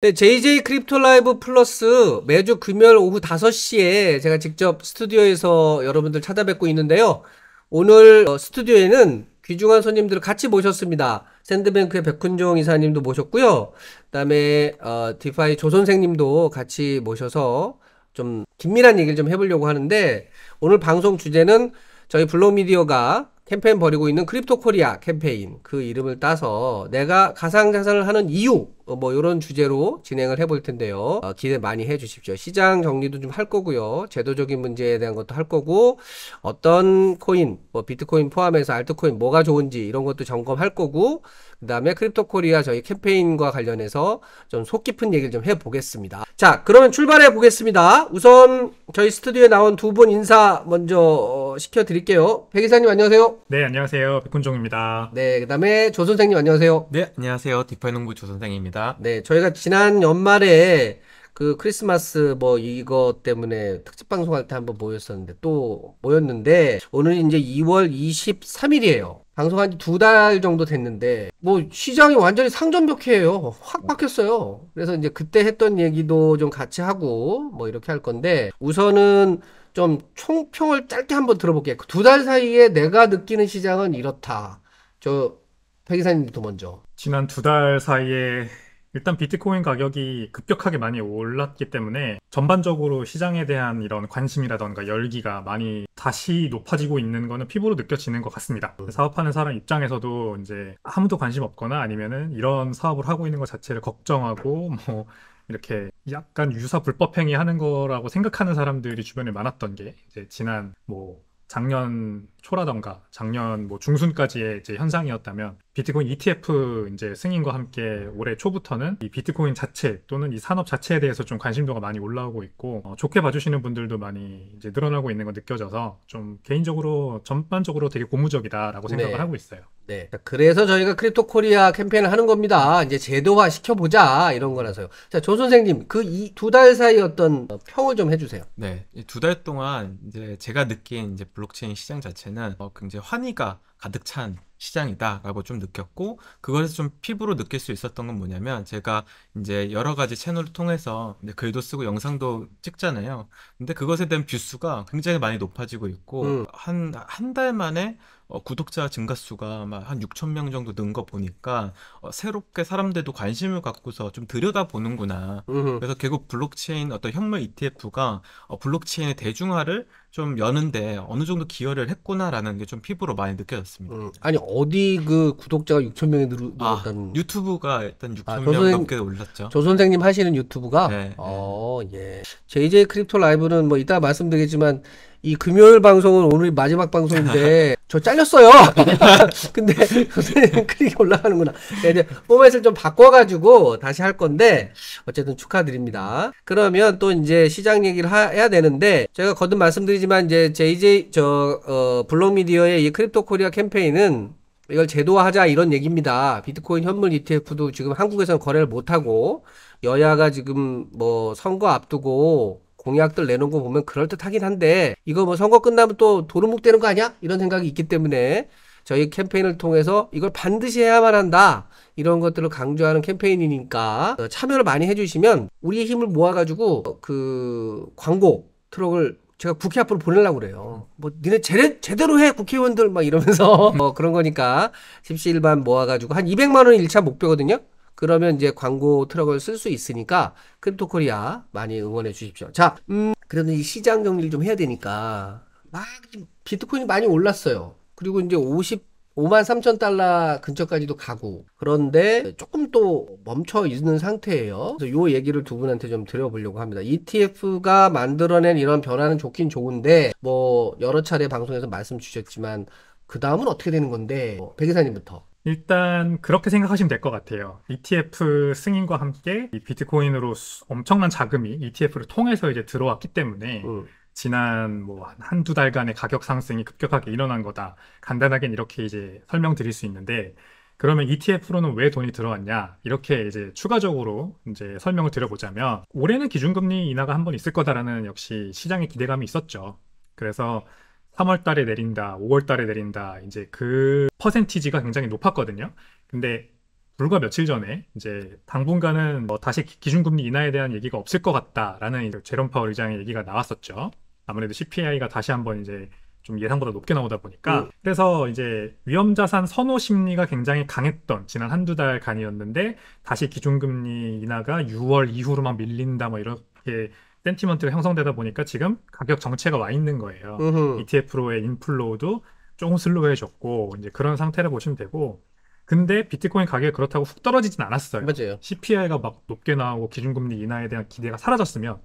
네, JJ 크립토 라이브 플러스 매주 금요일 오후 5시에 제가 직접 스튜디오에서 여러분들 찾아뵙고 있는데요. 오늘 어, 스튜디오에는 귀중한 손님들을 같이 모셨습니다. 샌드뱅크의 백훈종 이사님도 모셨고요. 그다음에 어, 디파이 조 선생님도 같이 모셔서 좀 긴밀한 얘기를 좀 해보려고 하는데 오늘 방송 주제는 저희 블로미디어가 우 캠페인 벌이고 있는 크립토 코리아 캠페인 그 이름을 따서 내가 가상자산을 하는 이유 어, 뭐 이런 주제로 진행을 해볼 텐데요 어, 기대 많이 해주십시오 시장 정리도 좀 할 거고요 제도적인 문제에 대한 것도 할 거고 어떤 코인 뭐 비트코인 포함해서 알트코인 뭐가 좋은지 이런 것도 점검할 거고 그 다음에 크립토 코리아 저희 캠페인과 관련해서 좀속 깊은 얘기를 좀 해보겠습니다 자 그러면 출발해 보겠습니다 우선 저희 스튜디오에 나온 두 분 인사 먼저 어, 시켜드릴게요 백 이사님 안녕하세요 네, 안녕하세요. 백훈종입니다. 네, 그다음에 조 선생님 안녕하세요. 네, 안녕하세요. 디파이 농부 조 선생입니다. 네, 저희가 지난 연말에 그 크리스마스 뭐 이거 때문에 특집 방송할 때 한번 모였었는데 또 모였는데 오늘 이제 2월 23일이에요. 방송한 지두 달 정도 됐는데 뭐 시장이 완전히 상전벽해요확 바뀌었어요. 그래서 이제 그때 했던 얘기도 좀 같이 하고 뭐 이렇게 할 건데 우선은 좀 총평을 짧게 한번 들어볼게요. 두 달 사이에 내가 느끼는 시장은 이렇다. 저 회기사님부터 먼저. 지난 두 달 사이에 일단 비트코인 가격이 급격하게 많이 올랐기 때문에 전반적으로 시장에 대한 이런 관심이라던가 열기가 많이 다시 높아지고 있는 거는 피부로 느껴지는 것 같습니다. 사업하는 사람 입장에서도 이제 아무도 관심 없거나 아니면은 이런 사업을 하고 있는 것 자체를 걱정하고 뭐 이렇게 약간 유사 불법행위 하는 거라고 생각하는 사람들이 주변에 많았던 게 이제 지난 뭐 작년 초라던가 작년 뭐 중순까지의 이제 현상이었다면 비트코인 ETF 이제 승인과 함께 올해 초부터는 이 비트코인 자체 또는 이 산업 자체에 대해서 좀 관심도가 많이 올라오고 있고 어, 좋게 봐주시는 분들도 많이 이제 늘어나고 있는 거 느껴져서 좀 개인적으로 전반적으로 되게 고무적이다라고 생각을 네. 하고 있어요. 네. 그래서 저희가 크립토 코리아 캠페인을 하는 겁니다. 이제 제도화 시켜보자 이런 거라서요. 자, 조 선생님 그 이 두 달 사이 어떤 평을 좀 해주세요. 네, 두 달 동안 이제 제가 느낀 이제 블록체인 시장 자체는 보면 어, 굉장히 환희가 가득 찬 시장이다라고 좀 느꼈고 그걸에서좀 피부로 느낄 수 있었던 건 뭐냐면 제가 이제 여러 가지 채널을 통해서 글도 쓰고 영상도 찍잖아요. 근데 그것에 대한 뷰수가 굉장히 많이 높아지고 있고 한한 음. 달 만에 어, 구독자 증가 수가 막 한 6천 명 정도 는 거 보니까 어, 새롭게 사람들도 관심을 갖고서 좀 들여다 보는구나. 음. 그래서 결국 블록체인 어떤 현물 ETF가 어, 블록체인의 대중화를 좀 여는데 어느 정도 기여를 했구나라는 게 좀 피부로 많이 느껴졌습니다. 음, 아니 어디 그 구독자가 6천 명이 아, 늘었다는 아, 유튜브가 일단 6천 아, 명 선생, 넘게 올랐죠. 조 선생님 하시는 유튜브가 네, 네. 어, 네. 예. JJ 크립토 라이브는 뭐 이따 말씀드리겠지만 이 금요일 방송은 오늘 마지막 방송인데 저 잘렸어요. 근데 선생님 클릭이 올라가는구나. 네, 이제 포맷을 좀 바꿔가지고 다시 할 건데 어쨌든 축하드립니다. 그러면 또 이제 시장 얘기를 하, 해야 되는데 제가 거듭 말씀드리지만 이제 JJ 저 어, 블록미디어의 이 크립토 코리아 캠페인은 이걸 제도화하자 이런 얘기입니다. 비트코인 현물 ETF도 지금 한국에서는 거래를 못하고 여야가 지금 뭐 선거 앞두고 공약들 내놓은 거 보면 그럴듯하긴 한데 이거 뭐 선거 끝나면 또 도루묵되는 거 아니야? 이런 생각이 있기 때문에 저희 캠페인을 통해서 이걸 반드시 해야만 한다 이런 것들을 강조하는 캠페인이니까 어, 참여를 많이 해주시면 우리의 힘을 모아가지고 어, 그 광고 트럭을 제가 국회 앞으로 보내려고 그래요. 뭐 니네 제대, 제대로 해 국회의원들 막 이러면서 뭐 그런 거니까 십시일반 모아가지고 한 200만 원 1차 목표거든요. 그러면 이제 광고 트럭을 쓸 수 있으니까 크립토 코리아 많이 응원해 주십시오. 자, 음, 그래도 이 시장 정리를 좀 해야 되니까 막 비트코인이 많이 올랐어요. 그리고 이제 50 5만 3천 달러 근처까지도 가고 그런데 조금 또 멈춰 있는 상태예요. 그래서 이 얘기를 두 분한테 좀 드려보려고 합니다. ETF가 만들어낸 이런 변화는 좋긴 좋은데 뭐 여러 차례 방송에서 말씀 주셨지만 그 다음은 어떻게 되는 건데 뭐백의사님부터 일단 그렇게 생각하시면 될 것 같아요. ETF 승인과 함께 비트코인으로 엄청난 자금이 ETF를 통해서 이제 들어왔기 때문에 음. 지난 뭐 한두 달간의 가격 상승이 급격하게 일어난 거다. 간단하게 이렇게 이제 설명드릴 수 있는데 그러면 ETF로는 왜 돈이 들어왔냐? 이렇게 이제 추가적으로 이제 설명을 드려보자면 올해는 기준금리 인하가 한 번 있을 거다라는 역시 시장의 기대감이 있었죠. 그래서 3월 달에 내린다, 5월 달에 내린다, 이제 그 퍼센티지가 굉장히 높았거든요. 근데 불과 며칠 전에 이제 당분간은 뭐 다시 기준금리 인하에 대한 얘기가 없을 것 같다라는 이 제롬 파월 의장의 얘기가 나왔었죠. 아무래도 CPI가 다시 한번 이제 좀 예상보다 높게 나오다 보니까 음. 그래서 이제 위험자산 선호 심리가 굉장히 강했던 지난 한두 달간이었는데 다시 기준금리 인하가 6월 이후로 만 밀린다 뭐 이렇게 센티먼트가 형성되다 보니까 지금 가격 정체가 와 있는 거예요. 으흠. ETF로의 인플로우도 조금 슬로우해졌고 이제 그런 상태를 보시면 되고 근데 비트코인 가격이 그렇다고 훅 떨어지진 않았어요. 맞아요. CPI가 막 높게 나오고 기준금리 인하에 대한 기대가 사라졌으면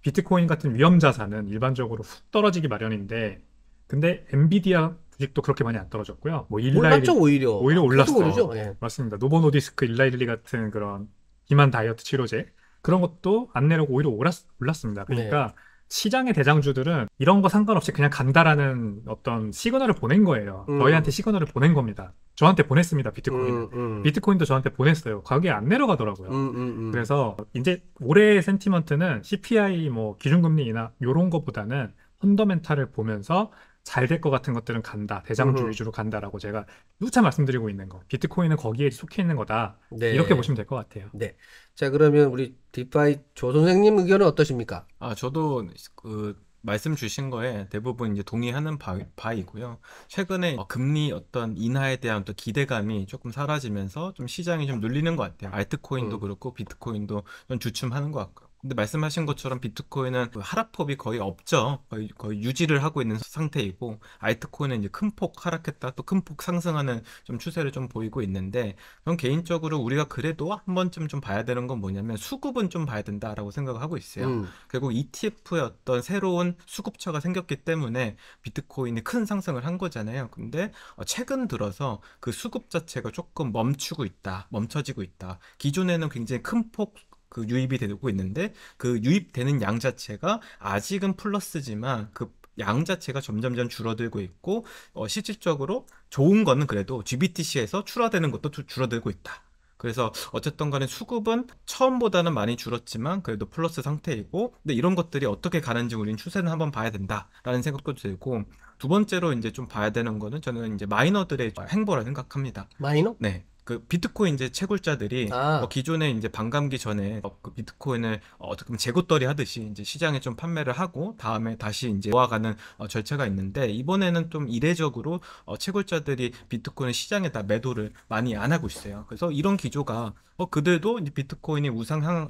비트코인 같은 위험 자산은 일반적으로 훅 떨어지기 마련인데 근데 엔비디아 주식도 그렇게 많이 안 떨어졌고요. 뭐 일라일리 오히려 오히려 올랐어. 요 네. 맞습니다. 노보노디스크 일라일리 같은 그런 비만 다이어트 치료제 그런 것도 안 내려고 오히려 올랐, 습니다 그러니까 네. 시장의 대장주들은 이런 거 상관없이 그냥 간다라는 어떤 시그널을 보낸 거예요. 음. 너희한테 시그널을 보낸 겁니다. 저한테 보냈습니다. 비트코인. 음, 음. 비트코인도 저한테 보냈어요. 가격이 안 내려가더라고요. 음, 음, 음. 그래서 이제 올해의 센티먼트는 CPI 뭐 기준금리 인하 요런 거보다는 펀더멘탈을 보면서 잘될것 같은 것들은 간다. 대장주 으 위주로 간다라고 제가 누차 말씀드리고 있는 거. 비트코인은 거기에 속해 있는 거다. 네. 이렇게 보시면 될 것 같아요. 네. 자 그러면 우리 디파이 조 선생님 의견은 어떠십니까? 아 저도 그 말씀 주신 거에 대부분 이제 동의하는 바, 바이고요. 최근에 어, 금리 어떤 인하에 대한 또 기대감이 조금 사라지면서 좀 시장이 좀 눌리는 것 같아요. 알트코인도 음. 그렇고 비트코인도 좀 주춤하는 것 같고요. 근데 말씀하신 것처럼 비트코인은 그 하락폭이 거의 없죠. 거의, 거의 유지를 하고 있는 상태이고 알트코인은 이제 큰 폭 하락했다 또 큰 폭 상승하는 좀 추세를 좀 보이고 있는데 전 개인적으로 우리가 그래도 한 번쯤 좀 봐야 되는 건 뭐냐면 수급은 좀 봐야 된다라고 생각을 하고 있어요. 음. 결국 ETF의 어떤 새로운 수급처가 생겼기 때문에 비트코인이 큰 상승을 한 거잖아요. 근데 최근 들어서 그 수급 자체가 조금 멈추고 있다, 멈춰지고 있다. 기존에는 굉장히 큰폭 그 유입이 되고 있는데 그 유입되는 양 자체가 아직은 플러스지만 그 양 자체가 점점점 줄어들고 있고 어, 실질적으로 좋은 거는 그래도 GBTC에서 출하되는 것도 줄어들고 있다. 그래서 어쨌든 간에 수급은 처음보다는 많이 줄었지만 그래도 플러스 상태이고 근데 이런 것들이 어떻게 가는지 우리는 추세는 한번 봐야 된다라는 생각도 들고 두 번째로 이제 좀 봐야 되는 거는 저는 이제 마이너들의 행보라 생각합니다. 마이너? 네. 그 비트코인 이제 채굴자들이 아. 어, 기존에 이제 반감기 전에 어, 그 비트코인을 어, 어떻게 보면 재고떨이 하듯이 이제 시장에 좀 판매를 하고 다음에 다시 이제 모아가는 어, 절차가 있는데 이번에는 좀 이례적으로 어, 채굴자들이 비트코인 시장에다 매도를 많이 안 하고 있어요. 그래서 이런 기조가 어, 그들도 이제 비트코인이 우상향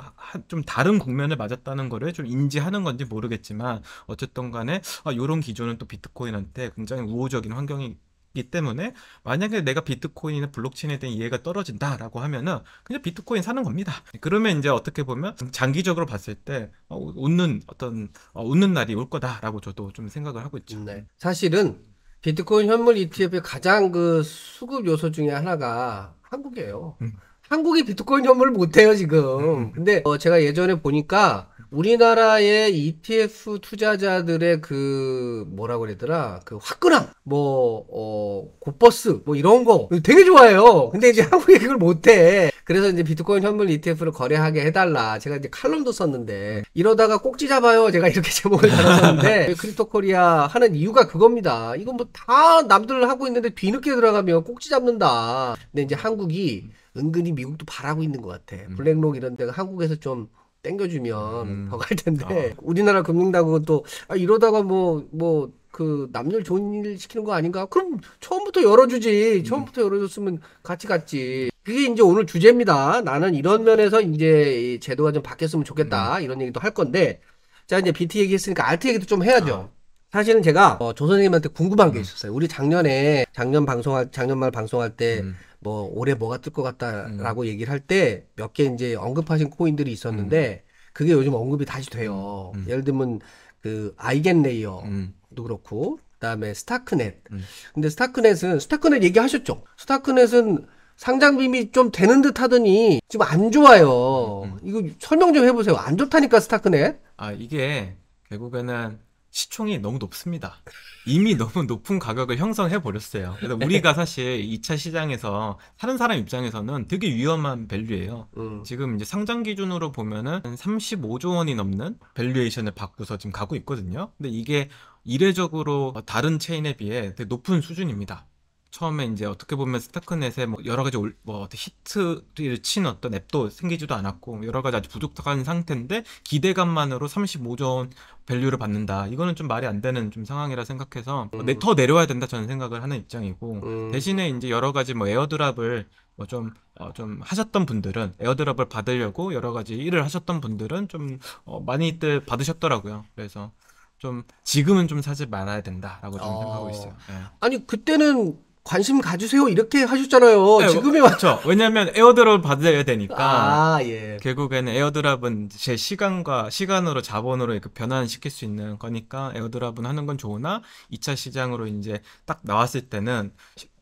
좀 다른 국면을 맞았다는 거를 좀 인지하는 건지 모르겠지만 어쨌든 간에 아, 어, 이런 기조는 또 비트코인한테 굉장히 우호적인 환경이 있기 때문에 만약에 내가 비트코인이나 블록체인에 대한 이해가 떨어진다라고 하면은 그냥 비트코인 사는 겁니다. 그러면 이제 어떻게 보면 장기적으로 봤을 때 어, 웃는 어떤 어, 웃는 날이 올 거다라고 저도 좀 생각을 하고 있죠. 네. 사실은 비트코인 현물 ETF의 가장 그 수급 요소 중에 하나가 한국이에요. 음. 한국이 비트코인 현물을 못해요 지금. 음. 근데 어 제가 예전에 보니까 우리나라의 ETF 투자자들의 그 뭐라고 그랬더라 그 화끈함 뭐어 고버스 뭐 이런 거 되게 좋아해요. 근데 이제 한국이 그걸 못해. 그래서 이제 비트코인 현물 ETF를 거래하게 해달라. 제가 이제 칼럼도 썼는데 이러다가 꼭지 잡아요. 제가 이렇게 제목을 달았었는데 크립토코리아 하는 이유가 그겁니다. 이건 뭐 다 남들 하고 있는데 뒤늦게 들어가면 꼭지 잡는다. 근데 이제 한국이 은근히 미국도 바라고 있는 것 같아. 블랙록 이런 데가 한국에서 좀 땡겨주면 음. 더갈 텐데 아. 우리나라 금융당국은 또 아, 이러다가 뭐 뭐 그 남녀 좋은 일 시키는 거 아닌가? 그럼 처음부터 열어주지. 음. 처음부터 열어줬으면 같이 갔지. 그게 이제 오늘 주제입니다. 나는 이런 면에서 이제 제도가 좀 바뀌었으면 좋겠다. 음. 이런 얘기도 할 건데. 자, 이제 BT 얘기했으니까 알트 얘기도 좀 해야죠. 아. 사실은 제가 어, 조 선생님한테 궁금한 게 음. 있었어요. 우리 작년에 작년 방송할 작년 말 방송할 때뭐 음. 올해 뭐가 뜰 것 같다라고 음. 얘기를 할 때 몇 개 이제 언급하신 코인들이 있었는데 그게 요즘 언급이 다시 돼요. 예를 들면 그 아이겐 레이어도 그렇고 그다음에 스타크넷. 근데 스타크넷은 스타크넷 얘기하셨죠. 스타크넷은 상장 빔이 좀 되는 듯 하더니 지금 안 좋아요. 이거 설명 좀 해보세요. 안 좋다니까 스타크넷. 아 이게 결국에는 시총이 너무 높습니다. 이미 너무 높은 가격을 형성해 버렸어요. 그래서 네. 우리가 사실 2차 시장에서 사는 사람 입장에서는 되게 위험한 밸류예요. 음. 지금 이제 상장 기준으로 보면은 35조 원이 넘는 밸류에이션을 받고서 지금 가고 있거든요. 근데 이게 이례적으로 다른 체인에 비해 되게 높은 수준입니다. 처음에 이제 어떻게 보면 스타크넷에 뭐 여러 가지 올, 뭐 어떤 히트를 친 어떤 앱도 생기지도 않았고 여러 가지 아주 부족한 상태인데 기대감만으로 35조 원 밸류를 받는다. 이거는 좀 말이 안 되는 좀 상황이라 생각해서 음. 내, 더 내려와야 된다 저는 생각을 하는 입장이고 음. 대신에 이제 여러 가지 뭐 에어드랍을 뭐좀좀 어, 좀 하셨던 분들은 에어드랍을 받으려고 여러 가지 일을 하셨던 분들은 좀 어, 많이들 받으셨더라고요. 그래서 좀 지금은 좀 사지 말아야 된다라고 좀 어... 아. 생각하고 있어요. 네. 아니 그때는 관심 가주세요 이렇게 하셨잖아요. 네, 지금이 어, 맞죠. 왜냐하면 에어드롭을 받아야 되니까. 아 예. 결국에는 에어드랍은 제 시간과 시간으로 자본으로 이렇게 변환시킬 수 있는 거니까 에어드랍은 하는 건 좋으나 2차 시장으로 이제 딱 나왔을 때는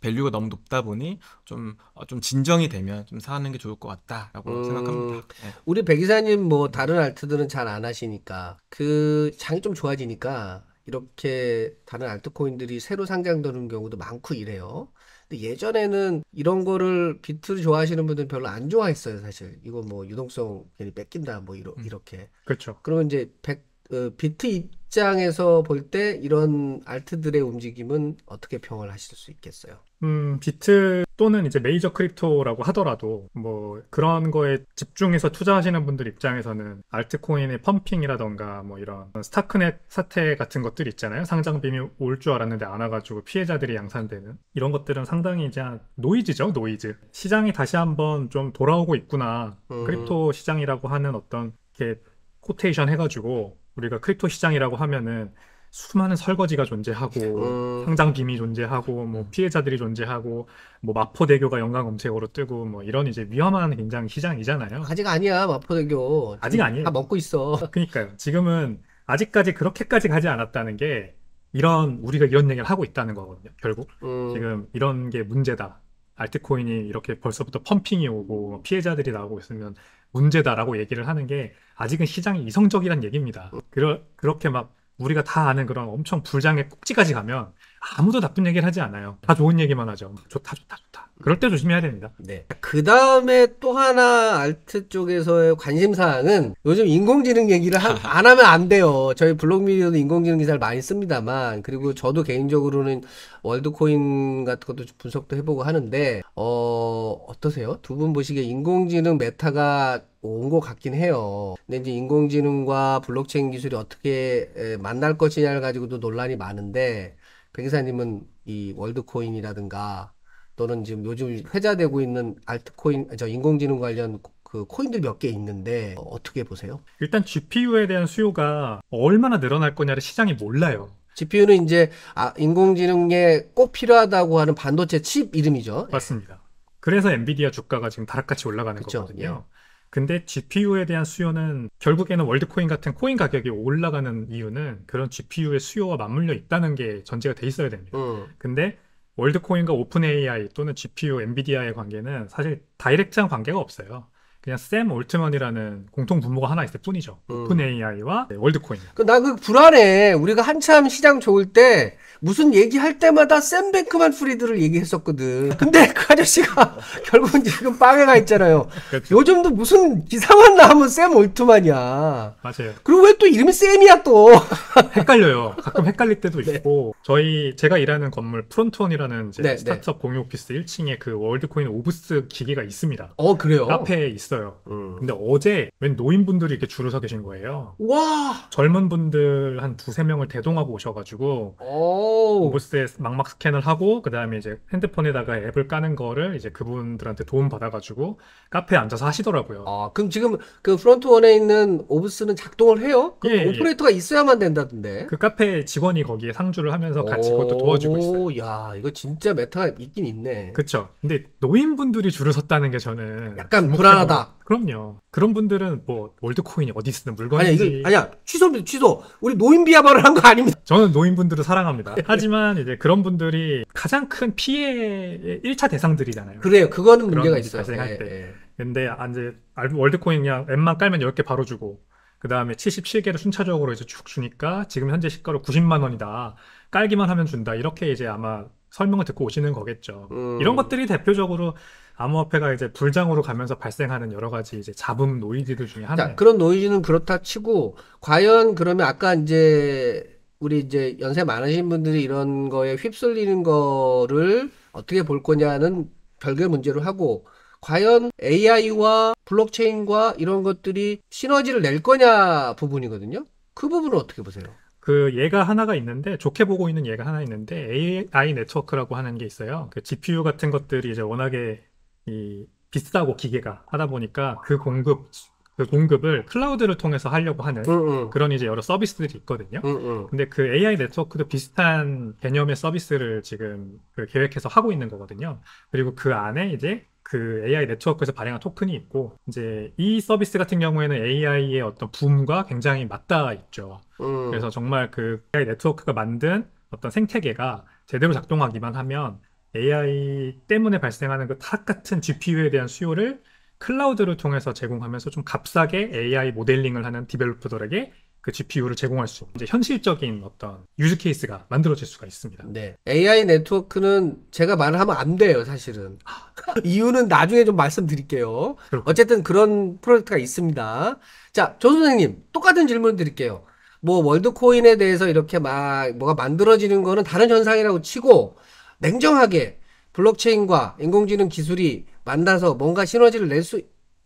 밸류가 너무 높다 보니 좀좀 어, 좀 진정이 되면 좀 사는 게 좋을 것 같다라고 음, 생각합니다. 네. 우리 백 이사님 뭐 다른 알트들은 잘 안 하시니까 그 장이 좀 좋아지니까 이렇게 다른 알트코인들이 새로 상장되는 경우도 많고 이래요. 근데 예전에는 이런 거를 비트 를 좋아하시는 분들은 별로 안 좋아했어요, 사실. 이거 뭐 유동성 괜히 뺏긴다, 뭐 이러, 음. 이렇게. 그렇죠. 그러면 이제 100그 비트 입장에서 볼 때 이런 알트들의 움직임은 어떻게 평을 하실 수 있겠어요? 음, 비트 또는 이제 메이저 크립토라고 하더라도 뭐 그런 거에 집중해서 투자하시는 분들 입장에서는 알트코인의 펌핑이라던가 뭐 이런 스타크넷 사태 같은 것들 있잖아요. 상장빔이 올 줄 알았는데 안 와가지고 피해자들이 양산되는 이런 것들은 상당히 이제 노이즈죠, 노이즈. 시장이 다시 한번 좀 돌아오고 있구나. 음. 크립토 시장이라고 하는 어떤 이렇게 코테이션 해가지고 우리가 크립토 시장이라고 하면은 수많은 설거지가 존재하고 음. 상장 빔이 존재하고 뭐 음. 피해자들이 존재하고 뭐 마포대교가 연관 검색어로 뜨고 뭐 이런 이제 위험한 굉장히 시장이잖아요. 아직 아니야 마포대교. 아직 아니에요. 다 먹고 있어. 그러니까요. 지금은 아직까지 그렇게까지 가지 않았다는 게 이런 우리가 이런 얘기를 하고 있다는 거거든요. 결국 음. 지금 이런 게 문제다. 알트코인이 이렇게 벌써부터 펌핑이 오고 뭐 피해자들이 나오고 있으면 문제다라고 얘기를 하는 게 아직은 시장이 이성적이란 얘기입니다. 그러, 그렇게 막 우리가 다 아는 그런 엄청 불장의 꼭지까지 가면 아무도 나쁜 얘기를 하지 않아요. 다 좋은 얘기만 하죠. 좋다, 좋다, 좋다. 그럴 때 조심해야 됩니다. 네. 그 다음에 또 하나 알트 쪽에서의 관심사항은 요즘 인공지능 얘기를 하, 안 하면 안 돼요. 저희 블록미디어도 인공지능 기사를 많이 씁니다만 그리고 저도 개인적으로는 월드코인 같은 것도 분석도 해보고 하는데 어, 어떠세요? 두 분 보시기에 인공지능 메타가 온 것 같긴 해요. 근데 이제 인공지능과 블록체인 기술이 어떻게 만날 것이냐를 가지고도 논란이 많은데 백이사님은 이 월드코인이라든가 또는 지금 요즘 회자되고 있는 알트코인, 저 인공지능 관련 그 코인들 몇 개 있는데 어떻게 보세요? 일단 GPU에 대한 수요가 얼마나 늘어날 거냐를 시장이 몰라요. GPU는 이제 아, 인공지능에 꼭 필요하다고 하는 반도체 칩 이름이죠. 맞습니다. 그래서 엔비디아 주가가 지금 다락같이 올라가는 그쵸, 거거든요. 예. 근데 GPU에 대한 수요는 결국에는 월드코인 같은 코인 가격이 올라가는 이유는 그런 GPU의 수요와 맞물려 있다는 게 전제가 돼 있어야 됩니다. 음. 근데 월드코인과 오픈 AI 또는 GPU, 엔비디아의 관계는 사실 다이렉트한 관계가 없어요. 그냥 샘 올트먼이라는 공통 분모가 하나 있을 뿐이죠. 음. 오픈 AI와 네, 월드코인. 그 나그 불안해. 우리가 한참 시장 좋을 때 무슨 얘기할 때마다 샘 뱅크만 프리드를 얘기했었거든. 근데 그 아저씨가 결국은 지금 빵에 가 있잖아요. 그렇죠. 요즘도 무슨 기사만 나오면 샘 올트만이야. 맞아요. 그리고 왜 또 이름이 샘이야 또. 헷갈려요. 가끔 헷갈릴 때도 네. 있고 저희 제가 일하는 건물 프론원이라는 네, 네, 스타트업 공유 오피스 1층에 그 월드코인 오브스 기계가 있습니다. 어 그래요? 카페에 있어요. 있어요. 음. 근데 어제 웬 노인분들이 이렇게 줄을 서 계신 거예요. 와! 젊은 분들 한 두세 명을 대동하고 오셔가지고 오. 오버스에 막막 스캔을 하고 그 다음에 이제 핸드폰에다가 앱을 까는 거를 이제 그분들한테 도움 받아가지고 카페에 앉아서 하시더라고요. 아 그럼 지금 그 프론트 원에 있는 오브스는 작동을 해요? 그 예, 오퍼레이터가 예. 있어야만 된다던데. 그 카페 직원이 거기에 상주를 하면서 같이 그것도 도와주고 있어요. 야 이거 진짜 메타가 있긴 있네. 그쵸. 근데 노인분들이 줄을 섰다는 게 저는 약간 불안하다. 그럼요. 그런 분들은 뭐 월드코인이 어디 쓰는 물건인지 아니야, 이거, 아니야. 취소 취소. 우리 노인 비하발을 한거 아닙니다. 저는 노인분들을 사랑합니다. 하지만 이제 그런 분들이 가장 큰 피해의 1차 대상들이잖아요. 그래요. 그거는 문제가 있어요. 발생할 예, 때. 예. 근데 아, 이제 월드코인 그냥 앱만 깔면 10개 바로 주고 그 다음에 77개를 순차적으로 이제 쭉 주니까 지금 현재 시가로 90만 원이다. 깔기만 하면 준다. 이렇게 이제 아마 설명을 듣고 오시는 거겠죠. 음. 이런 것들이 대표적으로 암호화폐가 이제 불장으로 가면서 발생하는 여러 가지 이제 잡음 노이즈들 중에 하나. 그런 노이즈는 그렇다 치고 과연 그러면 아까 이제 우리 이제 연세 많으신 분들이 이런 거에 휩쓸리는 거를 어떻게 볼 거냐는 별개 문제로 하고 과연 AI와 블록체인과 이런 것들이 시너지를 낼 거냐 부분이거든요. 그 부분을 어떻게 보세요? 그 예가 하나가 있는데 좋게 보고 있는 예가 하나 있는데 AI 네트워크라고 하는 게 있어요. 그 GPU 같은 것들이 이제 워낙에 이 비싸고 기계가 하다 보니까 그 공급 그 공급을 클라우드를 통해서 하려고 하는 응응. 그런 이제 여러 서비스들이 있거든요. 응응. 근데 그 AI 네트워크도 비슷한 개념의 서비스를 지금 그 계획해서 하고 있는 거거든요. 그리고 그 안에 이제 그 AI 네트워크에서 발행한 토큰이 있고 이제 이 서비스 같은 경우에는 AI의 어떤 붐과 굉장히 맞닿아 있죠. 응. 그래서 정말 그 AI 네트워크가 만든 어떤 생태계가 제대로 작동하기만 하면 AI 때문에 발생하는 그탁 같은 GPU에 대한 수요를 클라우드를 통해서 제공하면서 좀 값싸게 AI 모델링을 하는 디벨로퍼들에게 그 GPU를 제공할 수 이제 현실적인 어떤 유즈 케이스가 만들어질 수가 있습니다. 네. AI 네트워크는 제가 말을 하면 안 돼요, 사실은. 이유는 나중에 좀 말씀드릴게요. 그렇군요. 어쨌든 그런 프로젝트가 있습니다. 자, 조 선생님, 똑같은 질문 드릴게요. 뭐 월드코인에 대해서 이렇게 막 뭐가 만들어지는 거는 다른 현상이라고 치고 냉정하게 블록체인과 인공지능 기술이 만나서 뭔가 시너지를 낼 수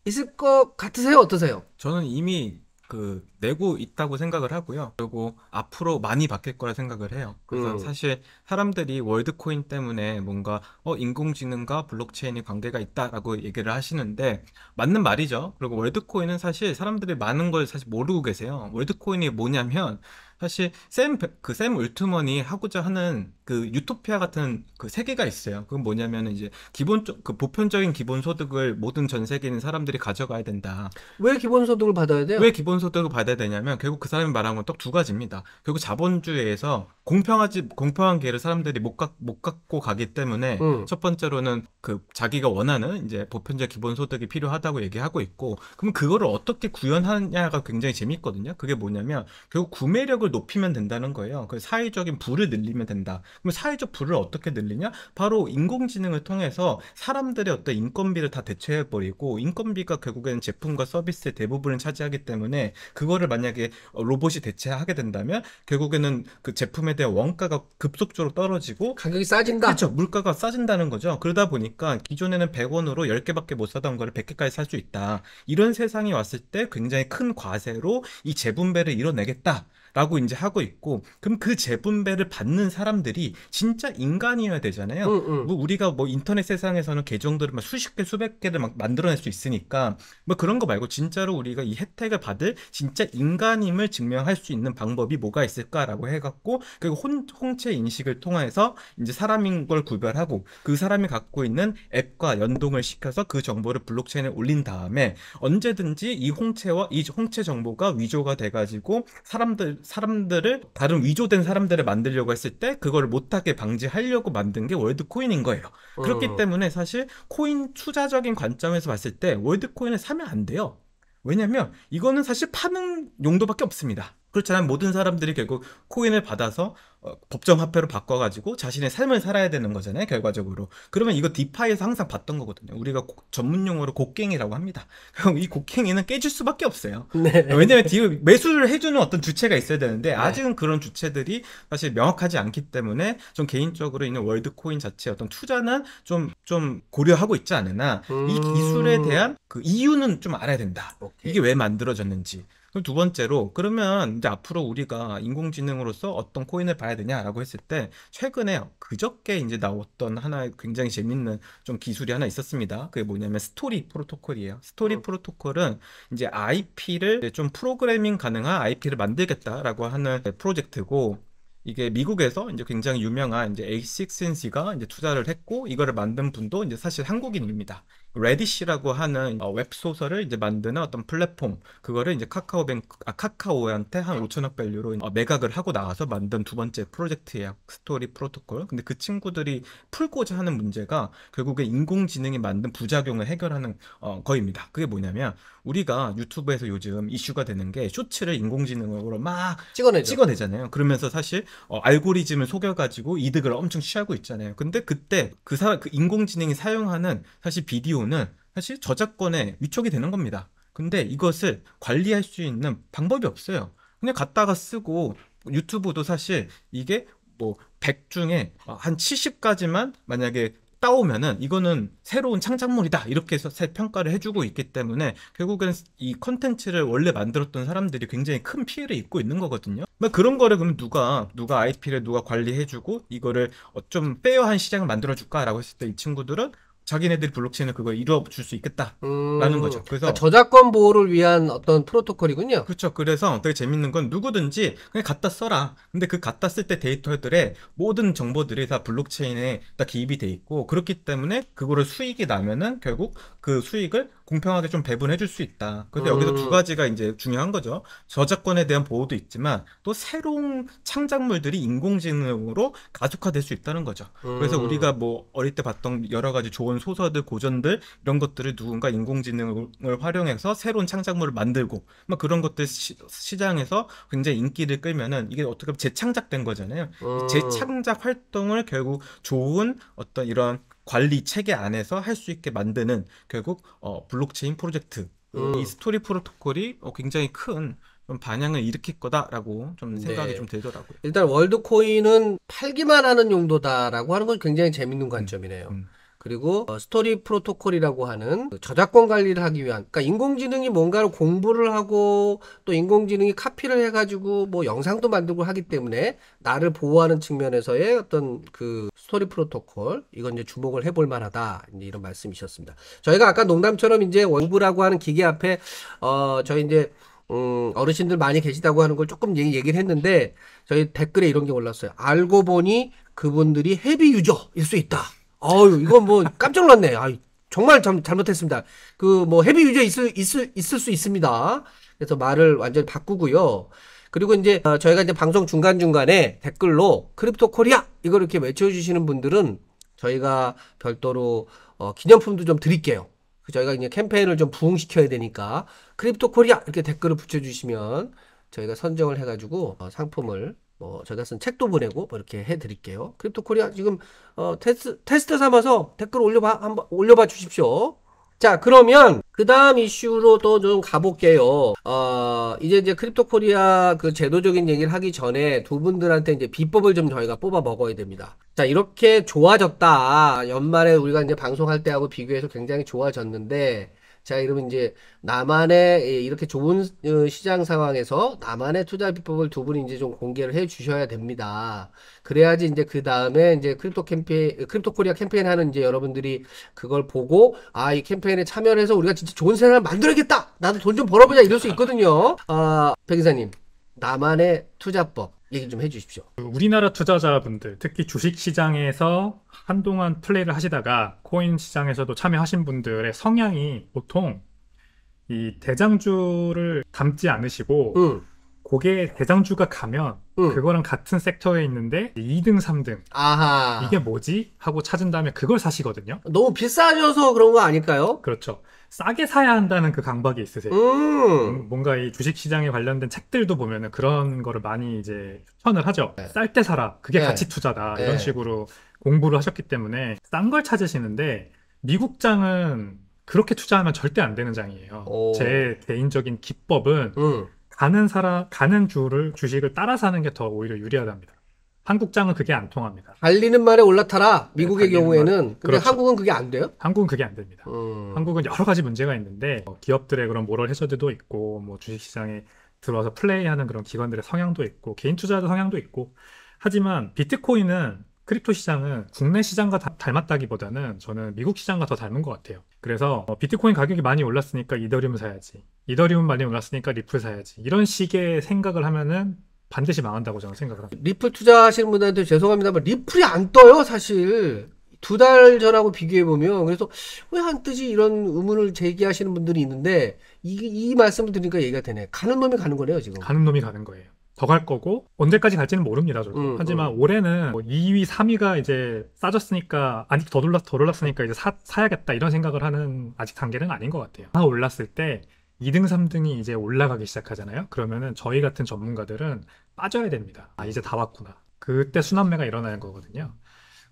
있을 것 같으세요? 어떠세요? 저는 이미 그 내고 있다고 생각을 하고요. 그리고 앞으로 많이 바뀔 거라 생각을 해요. 그래서 음. 사실 사람들이 월드코인 때문에 뭔가 어 인공지능과 블록체인이 관계가 있다라고 얘기를 하시는데 맞는 말이죠. 그리고 월드코인은 사실 사람들이 많은 걸 사실 모르고 계세요. 월드코인이 뭐냐면 사실 샘 그샘 그 울트먼이 하고자 하는 그 유토피아 같은 그 세계가 있어요. 그건 뭐냐면 이제 기본적 그 보편적인 기본소득을 모든 전 세계 인 사람들이 가져가야 된다. 왜 기본소득을 받아야 돼요? 왜 기본소득을 받아야 되냐면 결국 그 사람이 말한 건 딱 두 가지입니다. 결국 자본주의에서 공평하지 공평한 기회를 사람들이 못, 가, 못 갖고 가기 때문에 음. 첫 번째로는 그 자기가 원하는 이제 보편적 기본소득이 필요하다고 얘기하고 있고 그럼 그거를 어떻게 구현하냐가 굉장히 재밌거든요. 그게 뭐냐면 결국 구매력을 높이면 된다는 거예요. 그 사회적인 부를 늘리면 된다. 그럼 사회적 부를 어떻게 늘리냐? 바로 인공지능을 통해서 사람들의 어떤 인건비를 다 대체해버리고 인건비가 결국에는 제품과 서비스의 대부분을 차지하기 때문에 그거를 만약에 어, 로봇이 대체하게 된다면 결국에는 그 제품에 대한 원가가 급속적으로 떨어지고 가격이 싸진다. 그렇죠. 물가가 싸진다는 거죠. 그러다 보니까 기존에는 100원으로 10개밖에 못 사던 거를 100개까지 살 수 있다. 이런 세상이 왔을 때 굉장히 큰 과세로 이 재분배를 이뤄내겠다. 라고 이제 하고 있고 그럼 그 재분배를 받는 사람들이 진짜 인간이어야 되잖아요. 응, 응. 뭐 우리가 뭐 인터넷 세상에서는 계정들을 막 수십 개 수백 개를 막 만들어낼 수 있으니까 뭐 그런 거 말고 진짜로 우리가 이 혜택을 받을 진짜 인간임을 증명할 수 있는 방법이 뭐가 있을까라고 해갖고 그리고 혼, 홍채 인식을 통해서 이제 사람인 걸 구별하고 그 사람이 갖고 있는 앱과 연동을 시켜서 그 정보를 블록체인에 올린 다음에 언제든지 이 홍채와 이 홍채 정보가 위조가 돼가지고 사람들 사람들을 다른 위조된 사람들을 만들려고 했을 때 그걸 못하게 방지하려고 만든 게 월드코인인 거예요. 어. 그렇기 때문에 사실 코인 투자적인 관점에서 봤을 때 월드코인을 사면 안 돼요. 왜냐면 이거는 사실 파는 용도밖에 없습니다. 그렇잖아요. 모든 사람들이 결국 코인을 받아서 어, 법정 화폐로 바꿔가지고 자신의 삶을 살아야 되는 거잖아요 결과적으로 그러면 이거 디파이에서 항상 봤던 거거든요 우리가 고, 전문 용어로 곡괭이라고 합니다 그럼 이 곡괭이는 깨질 수밖에 없어요 네. 왜냐하면 뒤에 매수를 해주는 어떤 주체가 있어야 되는데 네. 아직은 네. 그런 주체들이 사실 명확하지 않기 때문에 좀 개인적으로 있는 월드코인 자체 어떤 투자는 좀 좀 고려하고 있지 않으나 음... 이 기술에 대한 그 이유는 좀 알아야 된다 오케이. 이게 왜 만들어졌는지 그럼 두 번째로 그러면 이제 앞으로 우리가 인공지능으로서 어떤 코인을 봐야 되냐라고 했을 때 최근에 그저께 이제 나왔던 하나 의 굉장히 재밌는 좀 기술이 하나 있었습니다. 그게 뭐냐면 스토리 프로토콜이에요. 스토리 어. 프로토콜은 이제 IP를 좀 프로그래밍 가능한 IP를 만들겠다라고 하는 프로젝트고 이게 미국에서 이제 굉장히 유명한 이제 A6NC가 이제 투자를 했고 이거를 만든 분도 이제 사실 한국인입니다. 레디시라고 하는 어, 웹 소설을 이제 만드는 어떤 플랫폼 그거를 이제 카카오뱅 아 카카오한테 한 5천억 밸류로 어, 매각을 하고 나와서 만든 두 번째 프로젝트예약 스토리 프로토콜 근데 그 친구들이 풀고자 하는 문제가 결국에 인공지능이 만든 부작용을 해결하는 어, 거입니다 그게 뭐냐면 우리가 유튜브에서 요즘 이슈가 되는 게 쇼츠를 인공지능으로 막 찍어내죠. 찍어내잖아요 그러면서 사실 어, 알고리즘을 속여가지고 이득을 엄청 취하고 있잖아요 근데 그때 그, 사, 그 인공지능이 사용하는 사실 비디오 라디는 사실 저작권에 위촉이 되는 겁니다. 근데 이것을 관리할 수 있는 방법이 없어요. 그냥 갖다가 쓰고 유튜브도 사실 이게 뭐 100 중에 한 70까지만 만약에 따오면은 이거는 새로운 창작물이다 이렇게 해서 새 평가를 해주고 있기 때문에 결국엔 이 컨텐츠를 원래 만들었던 사람들이 굉장히 큰 피해를 입고 있는 거거든요 뭐 그런 거를 그럼 누가 누가 IP를 누가 관리해주고 이거를 어, 좀빼어한 시장을 만들어줄까 라고 했을 때 이 친구들은 자기네들 블록체인을 그걸 이루어 줄 수 있겠다라는 음, 거죠. 그래서 그러니까 저작권 보호를 위한 어떤 프로토콜이군요. 그렇죠. 그래서 되게 재밌는 건 누구든지 그냥 갖다 써라. 근데 그 갖다 쓸 때 데이터들의 모든 정보들이 다 블록체인에 다 기입이 돼 있고 그렇기 때문에 그거를 수익이 나면은 결국 그 수익을 공평하게 좀 배분해 줄 수 있다. 근데 음. 여기서 두 음. 가지가 이제 중요한 거죠. 저작권에 대한 보호도 있지만 또 새로운 창작물들이 인공지능으로 가속화될 수 있다는 거죠. 음. 그래서 우리가 뭐 어릴 때 봤던 여러 가지 좋은 소설들, 고전들 이런 것들을 누군가 인공지능을 활용해서 새로운 창작물을 만들고 막 그런 것들 시, 장에서 굉장히 인기를 끌면은 이게 어떻게 보면 재창작된 거잖아요. 음. 재창작 활동을 결국 좋은 어떤 이런 관리 체계 안에서 할 수 있게 만드는 결국 어, 블록체인 프로젝트 음. 이 스토리 프로토콜이 어, 굉장히 큰 반향을 일으킬 거다라고 좀 생각이 네. 좀 들더라고요. 일단 월드코인은 팔기만 하는 용도다라고 하는 건 굉장히 재밌는 관점이네요. 음, 음. 그리고 어, 스토리 프로토콜이라고 하는 그 저작권 관리를 하기 위한 그러니까 인공지능이 뭔가를 공부를 하고 또 인공지능이 카피를 해가지고 뭐 영상도 만들고 하기 때문에 나를 보호하는 측면에서의 어떤 그 스토리 프로토콜 이건 이제 주목을 해볼 만하다 이런 말씀이셨습니다. 저희가 아까 농담처럼 이제 원부라고 하는 기계 앞에 어 저희 이제 음, 어르신들 많이 계시다고 하는 걸 조금 얘기를 했는데 저희 댓글에 이런 게 올랐어요. 알고 보니 그분들이 헤비 유저일 수 있다. 아유, 이건 뭐 깜짝 놀랐네. 아 정말 참 잘못했습니다. 그 뭐 헤비 유저 있을, 있을, 있을 수 있습니다. 그래서 말을 완전히 바꾸고요. 그리고 이제 어, 저희가 이제 방송 중간중간에 댓글로 크립토 코리아 이거 이렇게 외쳐주시는 분들은 저희가 별도로 어, 기념품도 좀 드릴게요. 그 저희가 이제 캠페인을 좀 부흥시켜야 되니까 크립토 코리아 이렇게 댓글을 붙여주시면 저희가 선정을 해가지고 어, 상품을 뭐 제가 쓴 책도 보내고 뭐 이렇게 해드릴게요. 크립토 코리아 지금 어, 테스트, 테스트 삼아서 댓글 올려봐 한번 올려봐 주십시오. 자 그러면 그 다음 이슈로 또 좀 가볼게요. 어, 이제 이제 크립토 코리아 그 제도적인 얘기를 하기 전에 두 분들한테 이제 비법을 좀 저희가 뽑아 먹어야 됩니다. 자 이렇게 좋아졌다 연말에 우리가 이제 방송할 때하고 비교해서 굉장히 좋아졌는데 자, 이러면 이제 나만의 예, 이렇게 좋은 어, 시장 상황에서 나만의 투자 비법을 두 분이 이제 좀 공개를 해 주셔야 됩니다. 그래야지 이제 그 다음에 이제 크립토 캠페인, 어, 크립토 코리아 캠페인 하는 이제 여러분들이 그걸 보고 아, 이 캠페인에 참여를 해서 우리가 진짜 좋은 세상을 만들어야겠다! 나도 돈 좀 벌어보자! 이럴 수 있거든요. 아, 백이사님. 나만의 투자법. 얘기 좀 해주십시오. 우리나라 투자자분들, 특히 주식 시장에서 한동안 플레이를 하시다가 코인 시장에서도 참여하신 분들의 성향이 보통 이 대장주를 담지 않으시고 응. 그게 대장주가 가면 응. 그거랑 같은 섹터에 있는데 2등, 3등 아하. 이게 뭐지? 하고 찾은 다음에 그걸 사시거든요. 너무 비싸져서 그런 거 아닐까요? 그렇죠. 싸게 사야 한다는 그 강박이 있으세요. 음. 음. 뭔가 이 주식 시장에 관련된 책들도 보면은 그런 거를 많이 이제 추천을 하죠. 네. 쌀때 사라. 그게 네. 가치 투자다. 네. 이런 식으로 공부를 하셨기 때문에 싼 걸 찾으시는데 미국장은 그렇게 투자하면 절대 안 되는 장이에요. 오. 제 개인적인 기법은 음. 가는 사람 가는 주를 주식을 따라 사는 게 더 오히려 유리하답니다. 한국장은 그게 안 통합니다. 달리는 말에 올라타라. 네, 미국의 네, 경우에는. 말. 근데 그렇죠. 한국은 그게 안 돼요? 한국은 그게 안 됩니다. 음. 한국은 여러 가지 문제가 있는데 뭐 기업들의 그런 모럴 해저드도 있고 뭐 주식시장에 들어와서 플레이하는 그런 기관들의 성향도 있고 개인 투자자 성향도 있고 하지만 비트코인은 크립토 시장은 국내 시장과 닮았다기보다는 저는 미국 시장과 더 닮은 것 같아요. 그래서 뭐 비트코인 가격이 많이 올랐으니까 이더리움 사야지. 이더리움 많이 올랐으니까 리플 사야지. 이런 식의 생각을 하면은 반드시 망한다고 저는 생각을 합니다. 리플 투자하시는 분들한테 죄송합니다만 리플이 안 떠요 사실. 두 달 전하고 비교해 보면 그래서 왜 안 뜨지 이런 의문을 제기하시는 분들이 있는데 이, 이 말씀을 드리니까 얘기가 되네. 가는 놈이 가는 거네요 지금. 가는 놈이 가는 거예요. 더 갈 거고 언제까지 갈지는 모릅니다 저도. 음, 하지만 음. 올해는 뭐 2위, 3위가 이제 싸졌으니까 아니 더 올랐 더 올랐으니까 이제 사, 사야겠다 이런 생각을 하는 아직 단계는 아닌 것 같아요. 하나 올랐을 때 2등, 3등이 이제 올라가기 시작하잖아요. 그러면은 저희 같은 전문가들은 빠져야 됩니다. 아, 이제 다 왔구나. 그때 순환매가 일어나는 거거든요.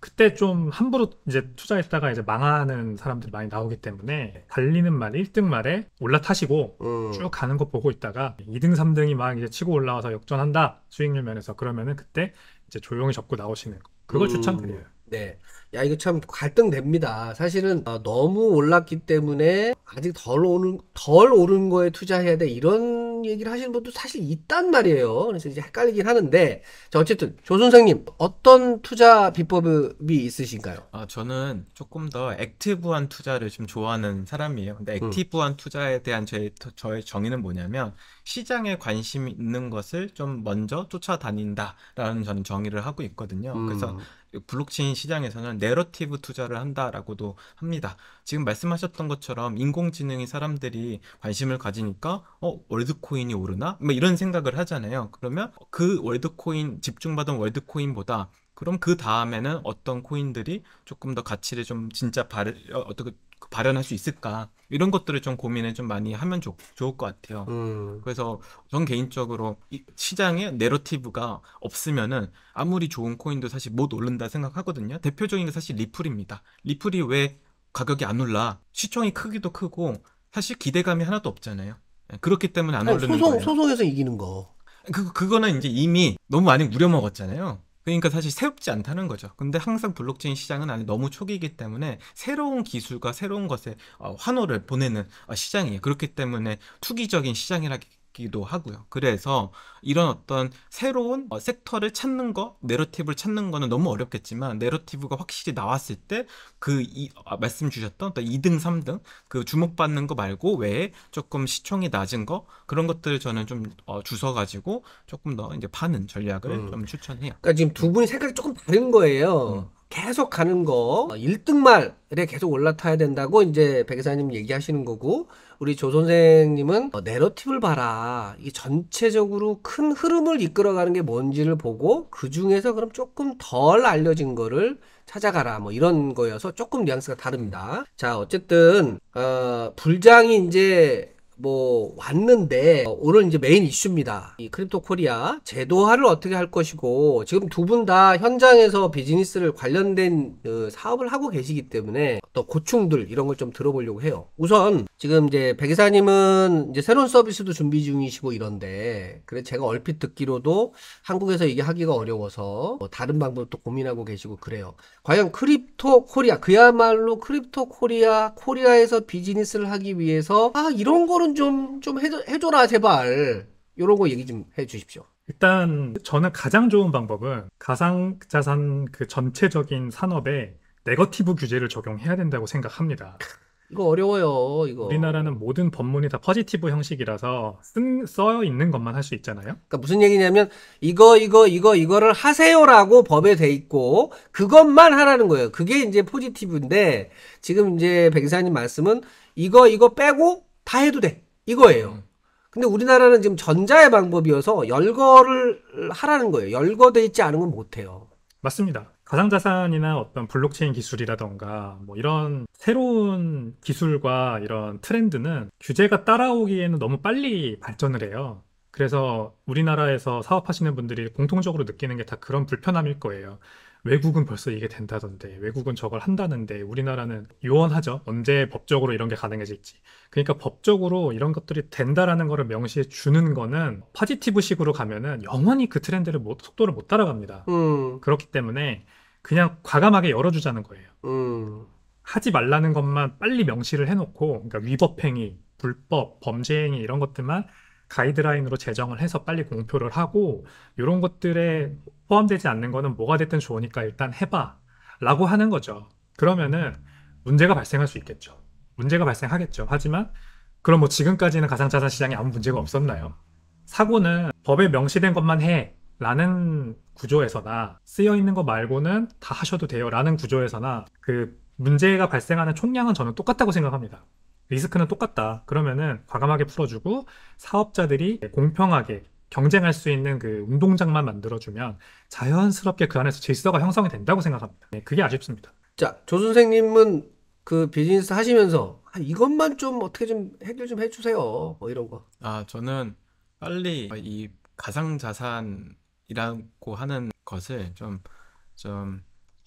그때 좀 함부로 이제 투자했다가 이제 망하는 사람들이 많이 나오기 때문에 달리는 말 1등 말에 올라타시고 음. 쭉 가는 거 보고 있다가 2등, 3등이 막 이제 치고 올라와서 역전한다. 수익률 면에서 그러면은 그때 이제 조용히 접고 나오시는 거. 그걸 음. 추천드려요. 네. 야, 이거 참 갈등됩니다. 사실은 어, 너무 올랐기 때문에 아직 덜 오른, 덜 오른 거에 투자해야 돼. 이런 얘기를 하시는 분도 사실 있단 말이에요. 그래서 이제 헷갈리긴 하는데 자 어쨌든 조 선생님 어떤 투자 비법이 있으신가요? 아 저는 조금 더 액티브한 투자를 좀 좋아하는 사람이에요. 근데 음. 액티브한 음. 투자에 대한 제 저의 정의는 뭐냐면 시장에 관심 있는 것을 좀 먼저 쫓아다닌다라는 저는 정의를 하고 있거든요. 음. 그래서 블록체인 시장에서는 내러티브 투자를 한다라고도 합니다. 지금 말씀하셨던 것처럼 인공지능이 사람들이 관심을 가지니까 어 월드코인이 오르나 뭐 이런 생각을 하잖아요. 그러면 그 월드코인 집중받은 월드코인보다 그럼 그 다음에는 어떤 코인들이 조금 더 가치를 좀 진짜 발현 어, 어떻게 발현할 수 있을까 이런 것들을 좀 고민을 좀 많이 하면 좋, 좋을 것 같아요. 음. 그래서 전 개인적으로 시장에 내러티브가 없으면은 아무리 좋은 코인도 사실 못 오른다 생각하거든요. 대표적인 게 사실 리플입니다. 리플이 왜 가격이 안 올라 시청이 크기도 크고 사실 기대감이 하나도 없잖아요. 예, 그렇기 때문에 안올니 오르는 소송, 거예요. 소송에서 이기는 거. 그 그거는 이제 이미 너무 많이 우려먹었잖아요. 그러니까 사실 새롭지 않다는 거죠. 근데 항상 블록체인 시장은 아직 너무 초기이기 때문에 새로운 기술과 새로운 것에 어, 환호를 보내는 어, 시장이에요. 그렇기 때문에 투기적인 시장이라기 있기도 하고요. 그래서 이런 어떤 새로운 어, 섹터를 찾는 거, 내러티브를 찾는 거는 너무 어렵겠지만 내러티브가 확실히 나왔을 때그 아, 말씀 주셨던 어떤 2등, 3등 그 주목받는 거 말고 외에 조금 시청이 낮은 거 그런 것들을 저는 좀 어, 주서 가지고 조금 더 이제 파는 전략을 음. 좀 추천해요. 그러니까 지금 두분이 생각이 조금 다른 거예요. 음. 계속 가는 거 1등말에 어, 계속 올라타야 된다고 이제 백 이사님 얘기하시는 거고 우리 조 선생님은 어, 내러티브를 봐라 이 전체적으로 큰 흐름을 이끌어가는 게 뭔지를 보고 그 중에서 그럼 조금 덜 알려진 거를 찾아가라 뭐 이런 거여서 조금 뉘앙스가 다릅니다 자 어쨌든 어, 불장이 이제 뭐 왔는데 어, 오늘 이제 메인 이슈입니다. 이 크립토 코리아 제도화를 어떻게 할 것이고 지금 두 분 다 현장에서 비즈니스를 관련된 그 사업을 하고 계시기 때문에 또 고충들 이런 걸 좀 들어보려고 해요. 우선 지금 이제 백 이사님은 이제 새로운 서비스도 준비 중이시고 이런데 그래 제가 얼핏 듣기로도 한국에서 이게 하기가 어려워서 뭐 다른 방법도 고민하고 계시고 그래요. 과연 크립토 코리아 그야말로 크립토 코리아 코리아에서 비즈니스를 하기 위해서 아 이런 거는 표현 좀, 좀 해줘, 라 제발. 요런 거 얘기 좀 해주십시오. 일단 저는 가장 좋은 방법은 가상자산 그 전체적인 산업에 네거티브 규제를 적용해야 된다고 생각합니다. 이거 어려워요, 이거. 우리나라는 모든 법문이 다 퍼지티브 형식이라서 쓴, 써 있는 것만 할 수 있잖아요. 그니까 무슨 얘기냐면, 이거, 이거, 이거, 이거를 하세요라고 법에 돼 있고, 그것만 하라는 거예요. 그게 이제 포지티브인데, 지금 이제 백이사님 말씀은, 이거, 이거 빼고, 다 해도 돼. 이거예요. 음. 근데 우리나라는 지금 전자의 방법이어서 열거를 하라는 거예요. 열거돼 있지 않은 건 못해요. 맞습니다. 가상자산이나 어떤 블록체인 기술이라던가 뭐 이런 새로운 기술과 이런 트렌드는 규제가 따라오기에는 너무 빨리 발전을 해요. 그래서 우리나라에서 사업하시는 분들이 공통적으로 느끼는 게 다 그런 불편함일 거예요. 외국은 벌써 이게 된다던데 외국은 저걸 한다는데 우리나라는 요원하죠 언제 법적으로 이런 게 가능해질지 그러니까 법적으로 이런 것들이 된다라는 거를 명시해 주는 거는 파지티브식으로 가면은 영원히 그 트렌드를 못, 속도를 못 따라갑니다 음. 그렇기 때문에 그냥 과감하게 열어주자는 거예요 음. 하지 말라는 것만 빨리 명시를 해놓고 그러니까 위법행위 불법 범죄행위 이런 것들만 가이드라인으로 제정을 해서 빨리 공표를 하고 이런 것들에 포함되지 않는 거는 뭐가 됐든 좋으니까 일단 해봐라고 하는 거죠. 그러면은 문제가 발생할 수 있겠죠. 문제가 발생하겠죠. 하지만 그럼 뭐 지금까지는 가상자산 시장에 아무 문제가 없었나요? 사고는 법에 명시된 것만 해 라는 구조에서나 쓰여 있는 거 말고는 다 하셔도 돼요 라는 구조에서나 그 문제가 발생하는 총량은 저는 똑같다고 생각합니다. 리스크는 똑같다. 그러면은 과감하게 풀어주고 사업자들이 공평하게 경쟁할 수 있는 그 운동장만 만들어주면 자연스럽게 그 안에서 질서가 형성이 된다고 생각합니다. 네, 그게 아쉽습니다. 자, 조 선생님은 그 비즈니스 하시면서 아, 이것만 좀 어떻게 좀 해결 좀 해주세요. 뭐 이런 거. 아, 저는 빨리 이 가상자산이라고 하는 것을 좀, 좀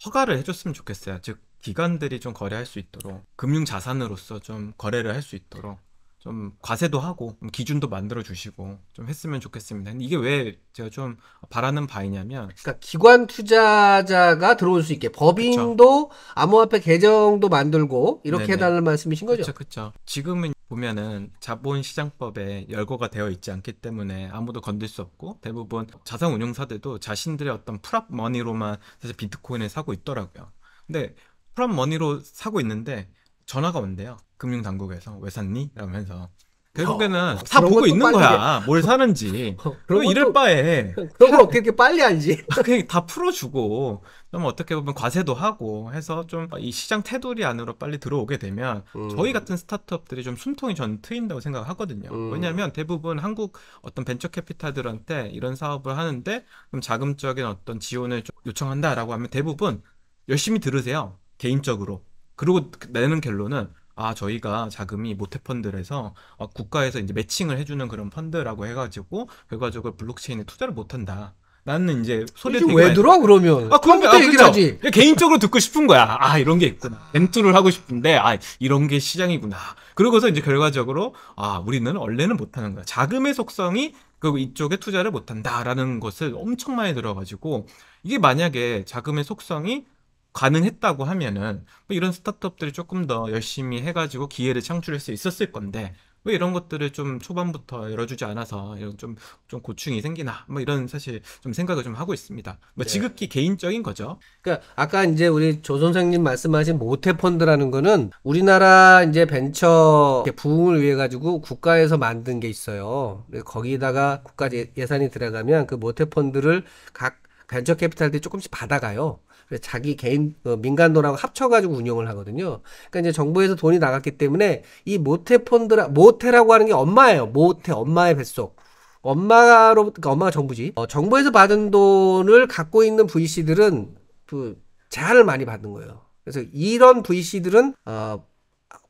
허가를 해줬으면 좋겠어요. 즉, 기관들이 좀 거래할 수 있도록 금융 자산으로서 좀 거래를 할 수 있도록 좀 과세도 하고 기준도 만들어 주시고 좀 했으면 좋겠습니다. 이게 왜 제가 좀 바라는 바이냐면 그러니까 기관 투자자가 들어올 수 있게 법인도 그쵸. 암호화폐 계정도 만들고 이렇게 네네. 해달라는 말씀이신 거죠 그렇죠. 지금은 보면은 자본시장법에 열거가 되어 있지 않기 때문에 아무도 건들 수 없고 대부분 자산운용사들도 자신들의 어떤 풀업 머니로만 사실 비트코인을 사고 있더라고요. 근데 프롬머니로 사고 있는데 전화가 온대요. 금융당국에서 왜 샀니? 이러면서 결국에는 어, 다그 보고 있는 거야. 뭘 사는지. 그럼 이럴 것 바에 그런 걸 어떻게 이렇게 빨리 하지 그냥 다 풀어주고 좀 어떻게 보면 과세도 하고 해서 좀 이 시장 테두리 안으로 빨리 들어오게 되면 음. 저희 같은 스타트업들이 좀 숨통이 전 트인다고 생각하거든요. 음. 왜냐하면 대부분 한국 어떤 벤처 캐피탈들한테 이런 사업을 하는데 좀 자금적인 어떤 지원을 좀 요청한다라고 하면 대부분 열심히 들으세요. 개인적으로 그리고 그 내는 결론은 아 저희가 자금이 모태펀드라서 어, 국가에서 이제 매칭을 해주는 그런 펀드라고 해가지고 결과적으로 블록체인에 투자를 못한다. 나는 이제 소리 되왜 들어 그러면 아 그런 아, 얘기 하지 개인적으로 듣고 싶은 거야 아 이런 게 있구나 엔트를 하고 싶은데 아 이런 게 시장이구나 그러고서 이제 결과적으로 아 우리는 원래는 못하는 거야 자금의 속성이 그 이쪽에 투자를 못한다라는 것을 엄청 많이 들어가지고 이게 만약에 자금의 속성이 가능했다고 하면은 뭐 이런 스타트업들이 조금 더 열심히 해가지고 기회를 창출할 수 있었을 건데 왜 뭐 이런 것들을 좀 초반부터 열어주지 않아서 이런 좀, 좀 고충이 생기나 뭐 이런 사실 좀 생각을 좀 하고 있습니다. 뭐 네. 지극히 개인적인 거죠. 그러니까 아까 이제 우리 조 선생님 말씀하신 모태펀드라는 거는 우리나라 이제 벤처 부흥을 위해 가지고 국가에서 만든 게 있어요. 거기다가 국가 예, 예산이 들어가면 그 모태펀드를 각 벤처 캐피탈들이 조금씩 받아가요. 자기 개인 어, 그 민간돈하고 합쳐가지고 운영을 하거든요. 그러니까 이제 정부에서 돈이 나갔기 때문에 이 모태 펀드라 모태라고 하는 게 엄마예요. 모태 엄마의 뱃속. 엄마로 그러니까 엄마가 정부지. 어, 정부에서 받은 돈을 갖고 있는 VC들은 그 제한을 많이 받는 거예요. 그래서 이런 VC들은 어,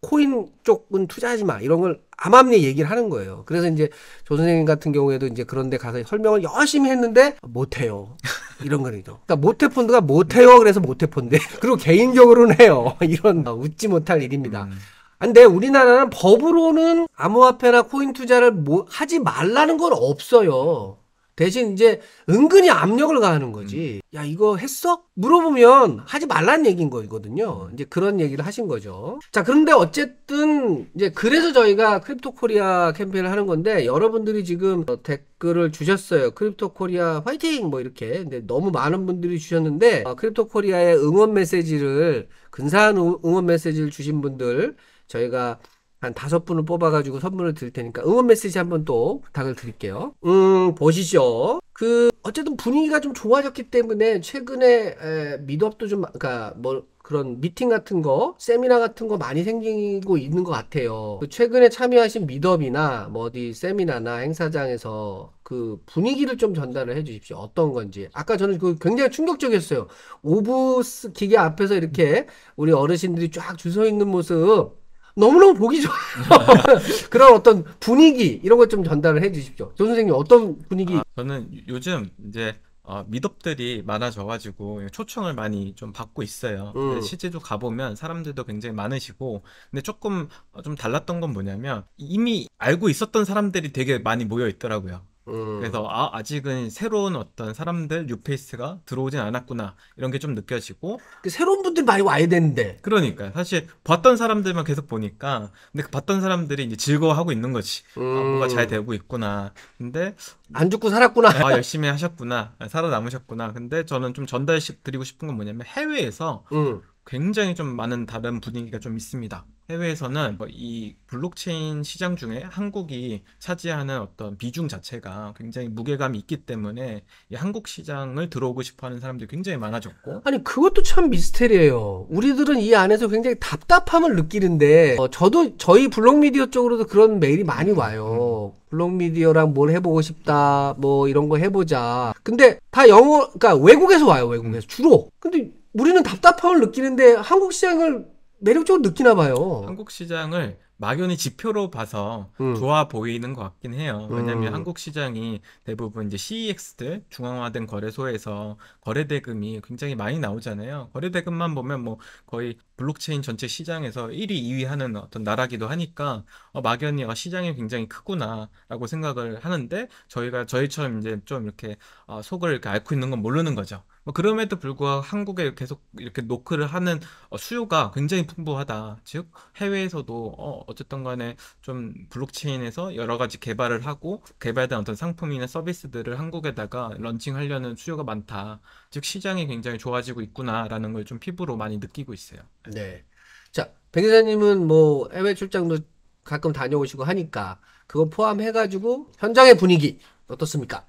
코인 쪽은 투자하지 마 이런 걸 암암리 얘기를 하는 거예요. 그래서 이제 조 선생님 같은 경우에도 이제 그런데 가서 설명을 열심히 했는데 못해요. 이런 거죠. 그러니까 모태펀드가 못해요. 그래서 모태펀드. 그리고 개인적으로는 해요. 이런 웃지 못할 일입니다. 음. 아, 근데 우리나라는 법으로는 암호화폐나 코인 투자를 뭐 하지 말라는 건 없어요. 대신 이제 은근히 압력을 가하는 거지. 음. 야, 이거 했어? 물어보면 하지 말란 얘기인 거거든요. 음. 이제 그런 얘기를 하신 거죠. 자, 그런데 어쨌든 이제 그래서 저희가 크립토 코리아 캠페인을 하는 건데 여러분들이 지금 어, 댓글을 주셨어요. 크립토 코리아 화이팅! 뭐 이렇게. 근데 너무 많은 분들이 주셨는데 어, 크립토 코리아의 응원 메시지를 근사한 응원 메시지를 주신 분들 저희가 한 다섯 분을 뽑아가지고 선물을 드릴 테니까 응원 메시지 한번 또 부탁을 드릴게요. 음, 보시죠. 그, 어쨌든 분위기가 좀 좋아졌기 때문에 최근에 에, 미드업도 좀, 그니까 뭐, 그런 미팅 같은 거, 세미나 같은 거 많이 생기고 있는 것 같아요. 그 최근에 참여하신 미드업이나 뭐 어디 세미나나 행사장에서 그 분위기를 좀 전달을 해 주십시오. 어떤 건지. 아까 저는 그 굉장히 충격적이었어요. 오브스 기계 앞에서 이렇게 우리 어르신들이 쫙 줄 서 있는 모습 너무너무 보기 좋아요. 그런 어떤 분위기 이런 것 좀 전달을 해 주십시오. 조 선생님 어떤 분위기? 아, 저는 요즘 이제 어, 미덥들이 많아져가지고 초청을 많이 좀 받고 있어요. 음. 실제로 가보면 사람들도 굉장히 많으시고, 근데 조금 어, 좀 달랐던 건 뭐냐면 이미 알고 있었던 사람들이 되게 많이 모여 있더라고요. 음. 그래서 아, 아직은 새로운 어떤 사람들 뉴페이스가 들어오진 않았구나 이런 게 좀 느껴지고 그 새로운 분들 많이 와야 되는데 그러니까 사실 봤던 사람들만 계속 보니까 근데 그 봤던 사람들이 이제 즐거워하고 있는 거지 아, 음. 아, 뭐가 잘 되고 있구나 근데 안 죽고 살았구나 아 열심히 하셨구나 아, 살아남으셨구나 근데 저는 좀 전달식 드리고 싶은 건 뭐냐면 해외에서 음. 굉장히 좀 많은 다른 분위기가 좀 있습니다. 해외에서는 뭐 이 블록체인 시장 중에 한국이 차지하는 어떤 비중 자체가 굉장히 무게감이 있기 때문에 이 한국 시장을 들어오고 싶어 하는 사람들이 굉장히 많아졌고 아니 그것도 참 미스테리예요. 우리들은 이 안에서 굉장히 답답함을 느끼는데 어, 저도 저희 블록미디어 쪽으로도 그런 메일이 많이 와요. 블록미디어랑 뭘 해보고 싶다 뭐 이런 거 해보자. 근데 다 영어 그러니까 외국에서 와요 외국에서 주로. 근데 우리는 답답함을 느끼는데 한국 시장을 매력적으로 느끼나 봐요. 한국 시장을 막연히 지표로 봐서 음. 좋아 보이는 것 같긴 해요. 왜냐하면 음. 한국 시장이 대부분 이제 CEX들 중앙화된 거래소에서 거래 대금이 굉장히 많이 나오잖아요. 거래 대금만 보면 뭐 거의 블록체인 전체 시장에서 1위, 2위 하는 어떤 나라기도 하니까 어, 막연히 어, 시장이 굉장히 크구나라고 생각을 하는데 저희가 저희처럼 이제 좀 이렇게 어, 속을 이렇게 앓고 있는 건 모르는 거죠. 뭐 그럼에도 불구하고 한국에 계속 이렇게 노크를 하는 어, 수요가 굉장히 풍부하다. 즉 해외에서도 어, 어쨌든 간에 좀 블록체인에서 여러 가지 개발을 하고 개발된 어떤 상품이나 서비스들을 한국에다가 런칭하려는 수요가 많다. 즉 시장이 굉장히 좋아지고 있구나라는 걸 좀 피부로 많이 느끼고 있어요. 네. 자, 백 기자님은 뭐 해외 출장도 가끔 다녀오시고 하니까 그거 포함해가지고 현장의 분위기 어떻습니까?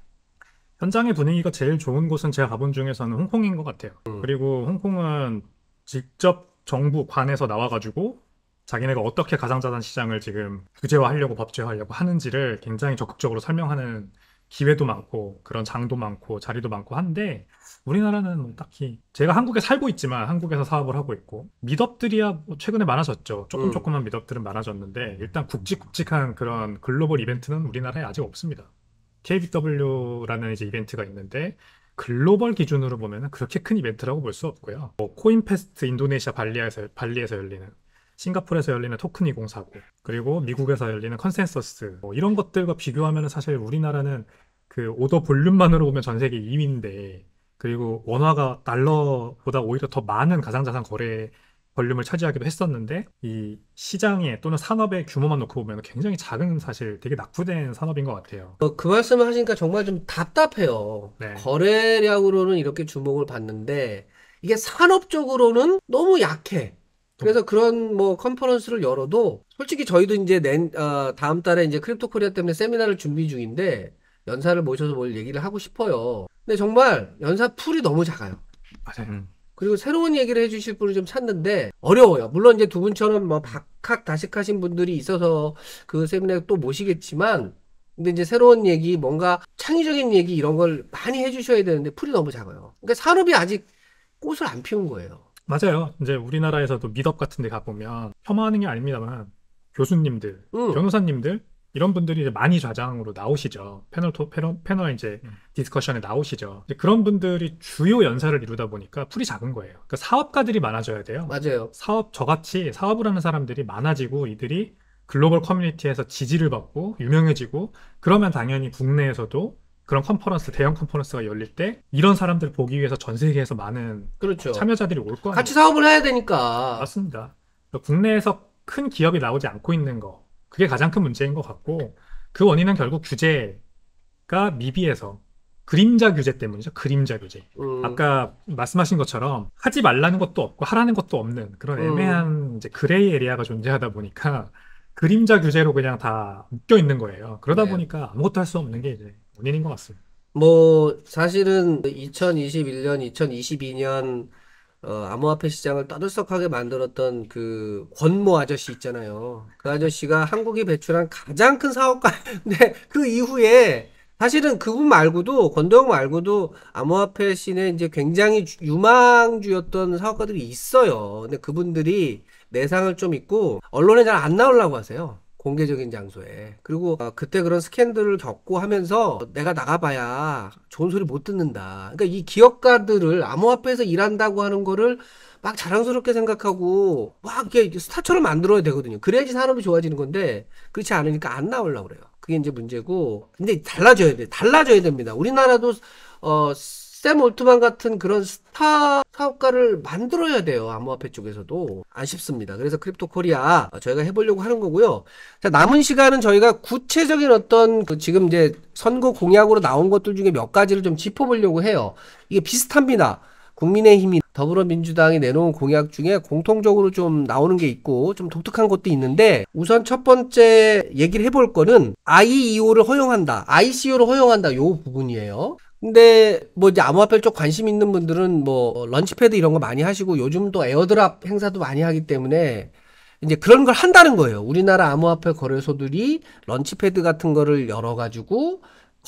현장의 분위기가 제일 좋은 곳은 제가 가본 중에서는 홍콩인 것 같아요. 음. 그리고 홍콩은 직접 정부 관에서 나와가지고 자기네가 어떻게 가상자산 시장을 지금 규제화하려고 법제화하려고 하는지를 굉장히 적극적으로 설명하는 기회도 많고 그런 장도 많고 자리도 많고 한데 우리나라는 뭐 딱히 제가 한국에 살고 있지만 한국에서 사업을 하고 있고 미덥들이야 뭐 최근에 많아졌죠 조금 음. 조금만 미덥들은 많아졌는데 일단 굵직굵직한 그런 글로벌 이벤트는 우리나라에 아직 없습니다. KBW라는 이제 이벤트가 있는데 글로벌 기준으로 보면 그렇게 큰 이벤트라고 볼 수 없고요. 뭐 코인페스트 인도네시아 발리에서, 발리에서 열리는 싱가포르에서 열리는 토큰 2049 그리고 미국에서 열리는 컨센서스 뭐 이런 것들과 비교하면 사실 우리나라는 그 오더 볼륨만으로 보면 전 세계 2위인데 그리고 원화가 달러보다 오히려 더 많은 가상자산 거래 볼륨을 차지하기도 했었는데 이 시장에 또는 산업의 규모만 놓고 보면 굉장히 작은 사실 되게 낙후된 산업인 것 같아요. 어, 그 말씀을 하시니까 정말 좀 답답해요. 네. 거래량으로는 이렇게 주목을 받는데 이게 산업적으로는 너무 약해. 그래서 그런 뭐 컨퍼런스를 열어도 솔직히 저희도 이제 낸, 어, 다음 달에 이제 크립토 코리아 때문에 세미나를 준비 중인데 연사를 모셔서 뭘 얘기를 하고 싶어요. 근데 정말 연사 풀이 너무 작아요. 맞아요. 음. 그리고 새로운 얘기를 해주실 분을 좀 찾는데 어려워요. 물론 이제 두 분처럼 뭐 박학 다식하신 분들이 있어서 그 세미나에 또 모시겠지만 근데 이제 새로운 얘기 뭔가 창의적인 얘기 이런 걸 많이 해주셔야 되는데 풀이 너무 작아요. 그러니까 산업이 아직 꽃을 안 피운 거예요. 맞아요. 이제 우리나라에서도 미업 같은 데 가보면 혐오하는게 아닙니다만 교수님들, 응. 음. 변호사님들 이런 분들이 이제 많이 좌장으로 나오시죠. 패널 토, 패널, 패널 이제 음. 디스커션에 나오시죠. 이제 그런 분들이 주요 연사를 이루다 보니까 풀이 작은 거예요. 그러니까 사업가들이 많아져야 돼요. 맞아요. 사업 저같이 사업을 하는 사람들이 많아지고 이들이 글로벌 커뮤니티에서 지지를 받고 유명해지고 그러면 당연히 국내에서도 그런 컨퍼런스 대형 컨퍼런스가 열릴 때 이런 사람들 을 보기 위해서 전 세계에서 많은 그렇죠. 참여자들이 올 거예요. 같이 사업을 해야 되니까. 맞습니다. 그러니까 국내에서 큰 기업이 나오지 않고 있는 거 그게 가장 큰 문제인 것 같고 그 원인은 결국 규제가 미비해서 그림자 규제 때문이죠. 그림자 규제. 음. 아까 말씀하신 것처럼 하지 말라는 것도 없고 하라는 것도 없는 그런 음. 애매한 음. 이제 그레이 에리아가 존재하다 보니까 그림자 규제로 그냥 다 묶여 있는 거예요. 그러다 네. 보니까 아무것도 할 수 없는 게 이제 원인인 것 같습니다. 뭐 사실은 2021년, 2022년 어, 암호화폐 시장을 떠들썩하게 만들었던 그 권모 아저씨 있잖아요. 그 아저씨가 한국이 배출한 가장 큰 사업가인데 그 이후에 사실은 그분 말고도 권도영 말고도 암호화폐 씬에 이제 굉장히 유망주였던 사업가들이 있어요. 근데 그분들이 내상을 좀 있고 언론에 잘 안 나오려고 하세요. 공개적인 장소에. 그리고 어, 그때 그런 스캔들을 겪고 하면서 내가 나가봐야 좋은 소리 못 듣는다. 그러니까 이 기업가들을 암호화폐에서 일한다고 하는 거를 막 자랑스럽게 생각하고 막 이게 스타처럼 만들어야 되거든요. 그래야지 산업이 좋아지는 건데 그렇지 않으니까 안 나오려고 그래요. 그게 이제 문제고. 근데 달라져야 돼. 달라져야 됩니다. 우리나라도 어샘 올트만 같은 그런 스타 사업가를 만들어야 돼요. 암호화폐 쪽에서도. 아 쉽습니다. 그래서 크립토 코리아 어, 저희가 해보려고 하는 거고요. 자, 남은 시간은 저희가 구체적인 어떤 그 지금 이제 선거 공약으로 나온 것들 중에 몇 가지를 좀 짚어보려고 해요. 이게 비슷합니다. 국민의힘이 더불어민주당이 내놓은 공약 중에 공통적으로 좀 나오는 게 있고 좀 독특한 것도 있는데 우선 첫 번째 얘기를 해볼 거는 IEO를 허용한다, ICO를 허용한다 요 부분이에요. 근데 뭐 이제 암호화폐 쪽 관심 있는 분들은 뭐 런치패드 이런 거 많이 하시고 요즘 또 에어드랍 행사도 많이 하기 때문에 이제 그런 걸 한다는 거예요. 우리나라 암호화폐 거래소들이 런치패드 같은 거를 열어가지고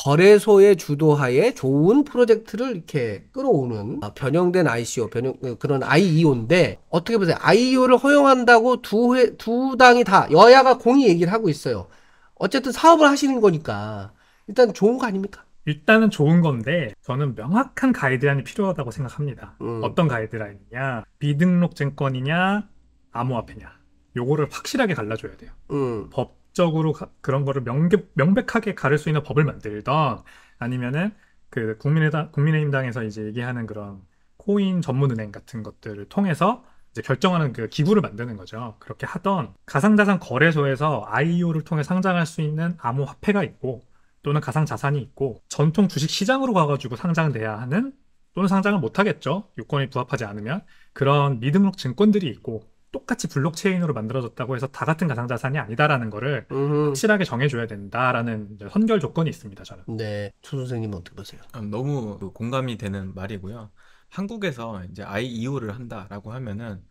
거래소의 주도하에 좋은 프로젝트를 이렇게 끌어오는 어, 변형된 ICO, 변형, 그, 그런 IEO인데 어떻게 보세요? IEO를 허용한다고 두, 회, 두 당이 다 여야가 공이 얘기를 하고 있어요. 어쨌든 사업을 하시는 거니까 일단 좋은 거 아닙니까? 일단은 좋은 건데 저는 명확한 가이드라인이 필요하다고 생각합니다. 음. 어떤 가이드라인이냐, 비등록 증권이냐, 암호화폐냐. 요거를 확실하게 갈라줘야 돼요. 음. 법적으로 가, 그런 거를 명계, 명백하게 가를 수 있는 법을 만들던 아니면은 그 국민의당 국민의힘당에서 이제 얘기하는 그런 코인 전문은행 같은 것들을 통해서 이제 결정하는 그 기구를 만드는 거죠. 그렇게 하던 가상자산 거래소에서 IEO를 통해 상장할 수 있는 암호화폐가 있고 또는 가상 자산이 있고 전통 주식 시장으로 가가지고 상장돼야 하는 또는 상장을 못하겠죠. 요건이 부합하지 않으면 그런 미등록 증권들이 있고 똑같이 블록체인으로 만들어졌다고 해서 다 같은 가상 자산이 아니다라는 거를 음. 확실하게 정해줘야 된다라는 선결 조건이 있습니다. 저는. 네, 조 선생님은 어떻게 보세요? 아, 너무 그 공감이 되는 말이고요. 한국에서 이제 IEO를 한다라고 하면은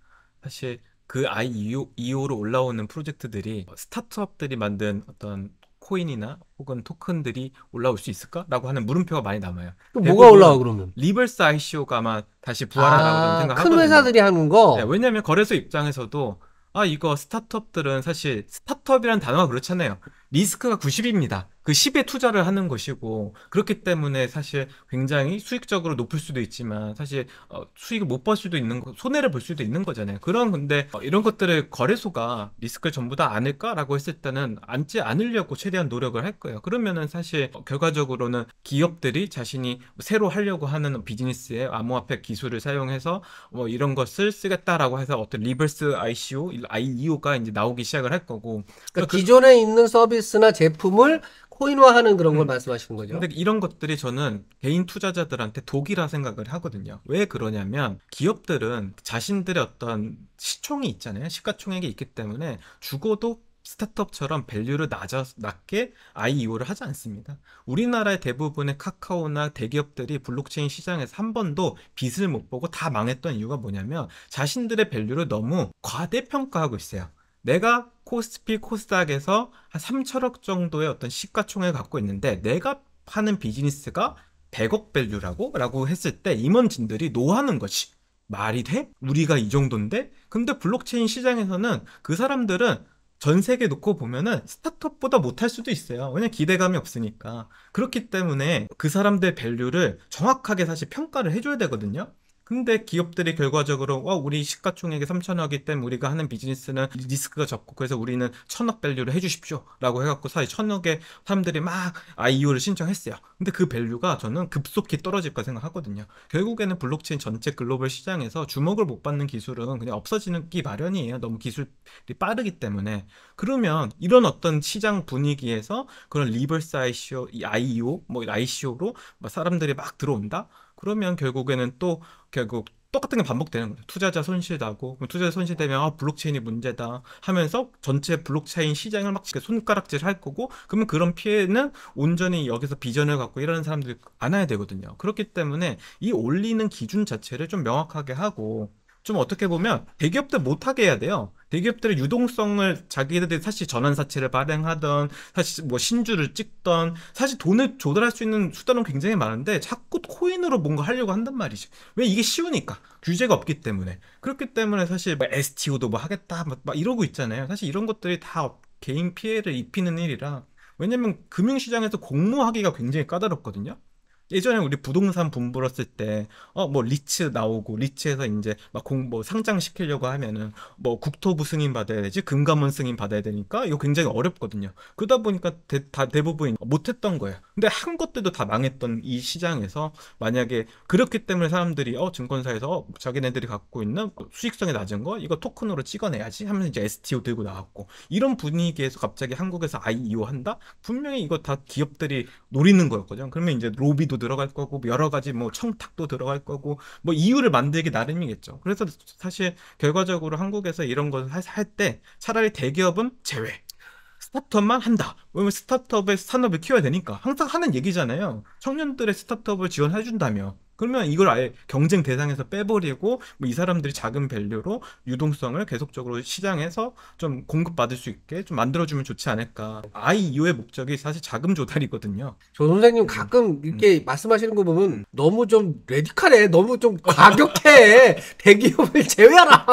사실 그 IEO로 올라오는 프로젝트들이 뭐 스타트업들이 만든 어떤 코인이나 혹은 토큰들이 올라올 수 있을까라고 하는 물음표가 많이 남아요. 뭐가 올라와 그러면? 리버스 ICO가만 다시 부활한다고 아, 생각하거든요. 큰 회사들이 하는 거. 네, 왜냐하면 거래소 입장에서도 아 이거 스타트업들은 사실 스타트업이라는 단어가 그렇잖아요. 리스크가 90입니다. 그 10에 투자를 하는 것이고 그렇기 때문에 사실 굉장히 수익적으로 높을 수도 있지만 사실 어, 수익을 못벌 수도 있는 거, 손해를 볼 수도 있는 거잖아요. 그런 건데 어, 이런 것들을 거래소가 리스크를 전부 다 안을까라고 했을 때는 안지 않으려고 최대한 노력을 할 거예요. 그러면은 사실 어, 결과적으로는 기업들이 자신이 새로 하려고 하는 비즈니스에 암호화폐 기술을 사용해서 뭐 이런 것을 쓰겠다라고 해서 어떤 리버스 ICO, IEO가 이제 나오기 시작을 할 거고 그러니까, 그러니까 그 기존에 그, 있는 서비스 서비스나 제품을 코인화하는 그런 걸 음. 말씀하시는 거죠. 근데 이런 것들이 저는 개인 투자자들한테 독이라 생각을 하거든요. 왜 그러냐면 기업들은 자신들의 어떤 시총이 있잖아요. 시가총액이 있기 때문에 죽어도 스타트업처럼 밸류를 낮아, 낮게 IEO를 하지 않습니다. 우리나라의 대부분의 카카오나 대기업들이 블록체인 시장에서 한 번도 빚을 못 보고 다 망했던 이유가 뭐냐면 자신들의 밸류를 너무 과대평가하고 있어요. 내가 코스피 코스닥에서 한 3천억 정도의 어떤 시가총액을 갖고 있는데 내가 파는 비즈니스가 100억 밸류라고? 라고 했을 때 임원진들이 노하는 것이 말이 돼? 우리가 이 정도인데? 근데 블록체인 시장에서는 그 사람들은 전 세계 놓고 보면은 스타트업보다 못할 수도 있어요. 왜냐 기대감이 없으니까. 그렇기 때문에 그 사람들 의 밸류를 정확하게 사실 평가를 해줘야 되거든요. 근데 기업들이 결과적으로 와 우리 시가총액이 3천억이 기 때문에 우리가 하는 비즈니스는 리스크가 적고 그래서 우리는 천억 밸류를 해주십시오라고 해갖고 사실 천억에 사람들이 막 IEO를 신청했어요. 근데 그 밸류가 저는 급속히 떨어질까 생각하거든요. 결국에는 블록체인 전체 글로벌 시장에서 주목을 못 받는 기술은 그냥 없어지는 기 마련이에요. 너무 기술이 빠르기 때문에 그러면 이런 어떤 시장 분위기에서 그런 리버스 ICO, IEO, 뭐 ICO로 사람들이 막 들어온다. 그러면 결국에는 또 결국 똑같은 게 반복되는 거죠. 투자자 손실나고 투자자 손실되면 아, 블록체인이 문제다 하면서 전체 블록체인 시장을 막 손가락질 할 거고 그러면 그런 피해는 온전히 여기서 비전을 갖고 이러는 사람들이 안아야 되거든요. 그렇기 때문에 이 올리는 기준 자체를 좀 명확하게 하고 좀 어떻게 보면 대기업들 못하게 해야 돼요. 대기업들의 유동성을 자기들이 사실 전환사채를 발행하던 사실 뭐 신주를 찍던 사실 돈을 조달할 수 있는 수단은 굉장히 많은데 자꾸 코인으로 뭔가 하려고 한단 말이지 왜 이게 쉬우니까 규제가 없기 때문에 그렇기 때문에 사실 막 뭐 STO도 뭐 하겠다 막, 막 이러고 있잖아요 사실 이런 것들이 다 개인 피해를 입히는 일이라 왜냐면 금융시장에서 공모하기가 굉장히 까다롭거든요 예전에 우리 부동산 분불었을 때 어 뭐 리츠 나오고 리츠에서 이제 막 공 뭐 상장 시키려고 하면은 뭐 국토부 승인 받아야 되지 금감원 승인 받아야 되니까 이거 굉장히 어렵거든요. 그러다 보니까 대, 다 대부분 못했던 거예요. 근데 한 것들도 다 망했던 이 시장에서 만약에 그렇기 때문에 사람들이 어 증권사에서 어, 자기네들이 갖고 있는 수익성이 낮은 거 이거 토큰으로 찍어내야지 하면서 이제 STO 들고 나왔고 이런 분위기에서 갑자기 한국에서 IEO 한다 분명히 이거 다 기업들이 노리는 거였거든요. 그러면 이제 로비도 노동도 뭐 들어갈 거고 뭐 여러 가지 뭐 청탁도 들어갈 거고 뭐 이유를 만들기 나름이겠죠. 그래서 사실 결과적으로 한국에서 이런 것을 할 때 차라리 대기업은 제외. 스타트업만 한다. 왜냐면 스타트업의 산업을 키워야 되니까. 항상 하는 얘기잖아요. 청년들의 스타트업을 지원해준다며. 그러면 이걸 아예 경쟁 대상에서 빼버리고 뭐이 사람들이 작은 밸류로 유동성을 계속적으로 시장에서 좀 공급받을 수 있게 좀 만들어주면 좋지 않을까. IEO의 목적이 사실 자금 조달이거든요. 조 선생님 음. 가끔 이렇게 음. 말씀하시는 거 보면 너무 좀 레디컬해, 너무 좀 과격해. 대기업을 제외하라.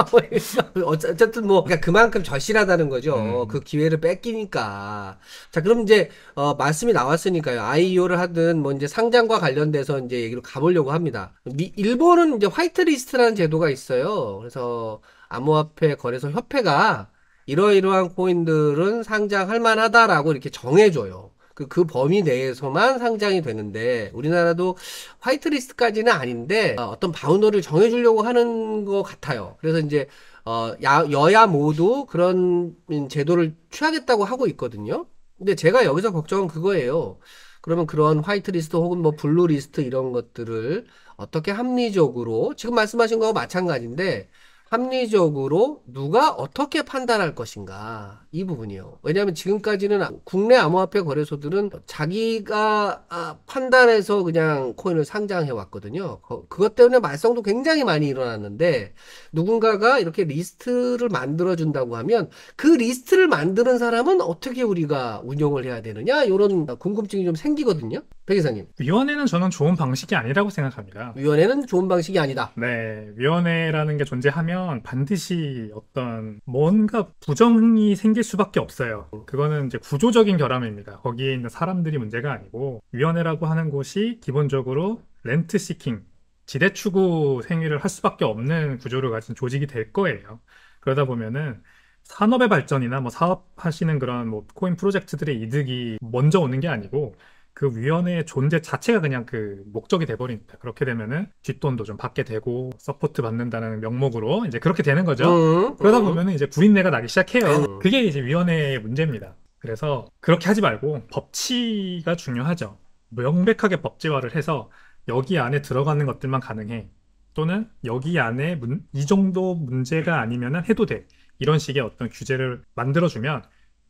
어쨌든 뭐 그러니까 그만큼 절실하다는 거죠. 음. 그 기회를 뺏기니까. 자 그럼 이제 어, 말씀이 나왔으니까요. IEO를 하든 뭐 이제 상장과 관련돼서 이제 얘기를 가보려고. 있다고 합니다. 미, 일본은 이제 화이트리스트라는 제도가 있어요. 그래서 암호화폐 거래소 협회가 이러이러한 코인들은 상장할 만하다라고 이렇게 정해줘요. 그, 그 범위 내에서만 상장이 되는데 우리나라도 화이트리스트까지는 아닌데 어떤 바운더를 정해주려고 하는 것 같아요. 그래서 이제 어, 야, 여야 모두 그런 제도를 취하겠다고 하고 있거든요. 근데 제가 여기서 걱정은 그거예요. 그러면 그런 화이트리스트 혹은 뭐 블루리스트 이런 것들을 어떻게 합리적으로 지금 말씀하신 거와 마찬가지인데 합리적으로 누가 어떻게 판단할 것인가 이 부분이요. 왜냐하면 지금까지는 국내 암호화폐 거래소들은 자기가 아, 판단해서 그냥 코인을 상장해 왔거든요. 그것 때문에 말썽도 굉장히 많이 일어났는데 누군가가 이렇게 리스트를 만들어 준다고 하면 그 리스트를 만드는 사람은 어떻게 우리가 운영을 해야 되느냐 이런 궁금증이 좀 생기거든요. 백 이사님. 위원회는 저는 좋은 방식이 아니라고 생각합니다. 위원회는 좋은 방식이 아니다. 네, 위원회라는 게 존재하면 하면 반드시 어떤 뭔가 부정이 생길 수밖에 없어요. 그거는 이제 구조적인 결함입니다. 거기에 있는 사람들이 문제가 아니고 위원회라고 하는 곳이 기본적으로 렌트 시킹, 지대 추구 행위를 할 수밖에 없는 구조를 가진 조직이 될 거예요. 그러다 보면은 산업의 발전이나 뭐 사업하시는 그런 뭐 코인 프로젝트들의 이득이 먼저 오는 게 아니고 그 위원회의 존재 자체가 그냥 그 목적이 돼버린다. 그렇게 되면은 뒷돈도 좀 받게 되고 서포트 받는다는 명목으로 이제 그렇게 되는 거죠. 어, 그러다 어. 보면은 이제 불인내가 나기 시작해요. 어. 그게 이제 위원회의 문제입니다. 그래서 그렇게 하지 말고 법치가 중요하죠. 명백하게 법제화를 해서 여기 안에 들어가는 것들만 가능해. 또는 여기 안에 문, 이 정도 문제가 아니면 해도 돼. 이런 식의 어떤 규제를 만들어주면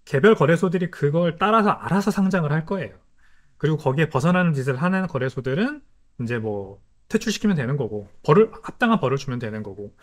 개별 거래소들이 그걸 따라서 알아서 상장을 할 거예요. 그리고 거기에 벗어나는 짓을 하는 거래소들은 이제 뭐 퇴출시키면 되는 거고 벌을 합당한 벌을 주면 되는 거고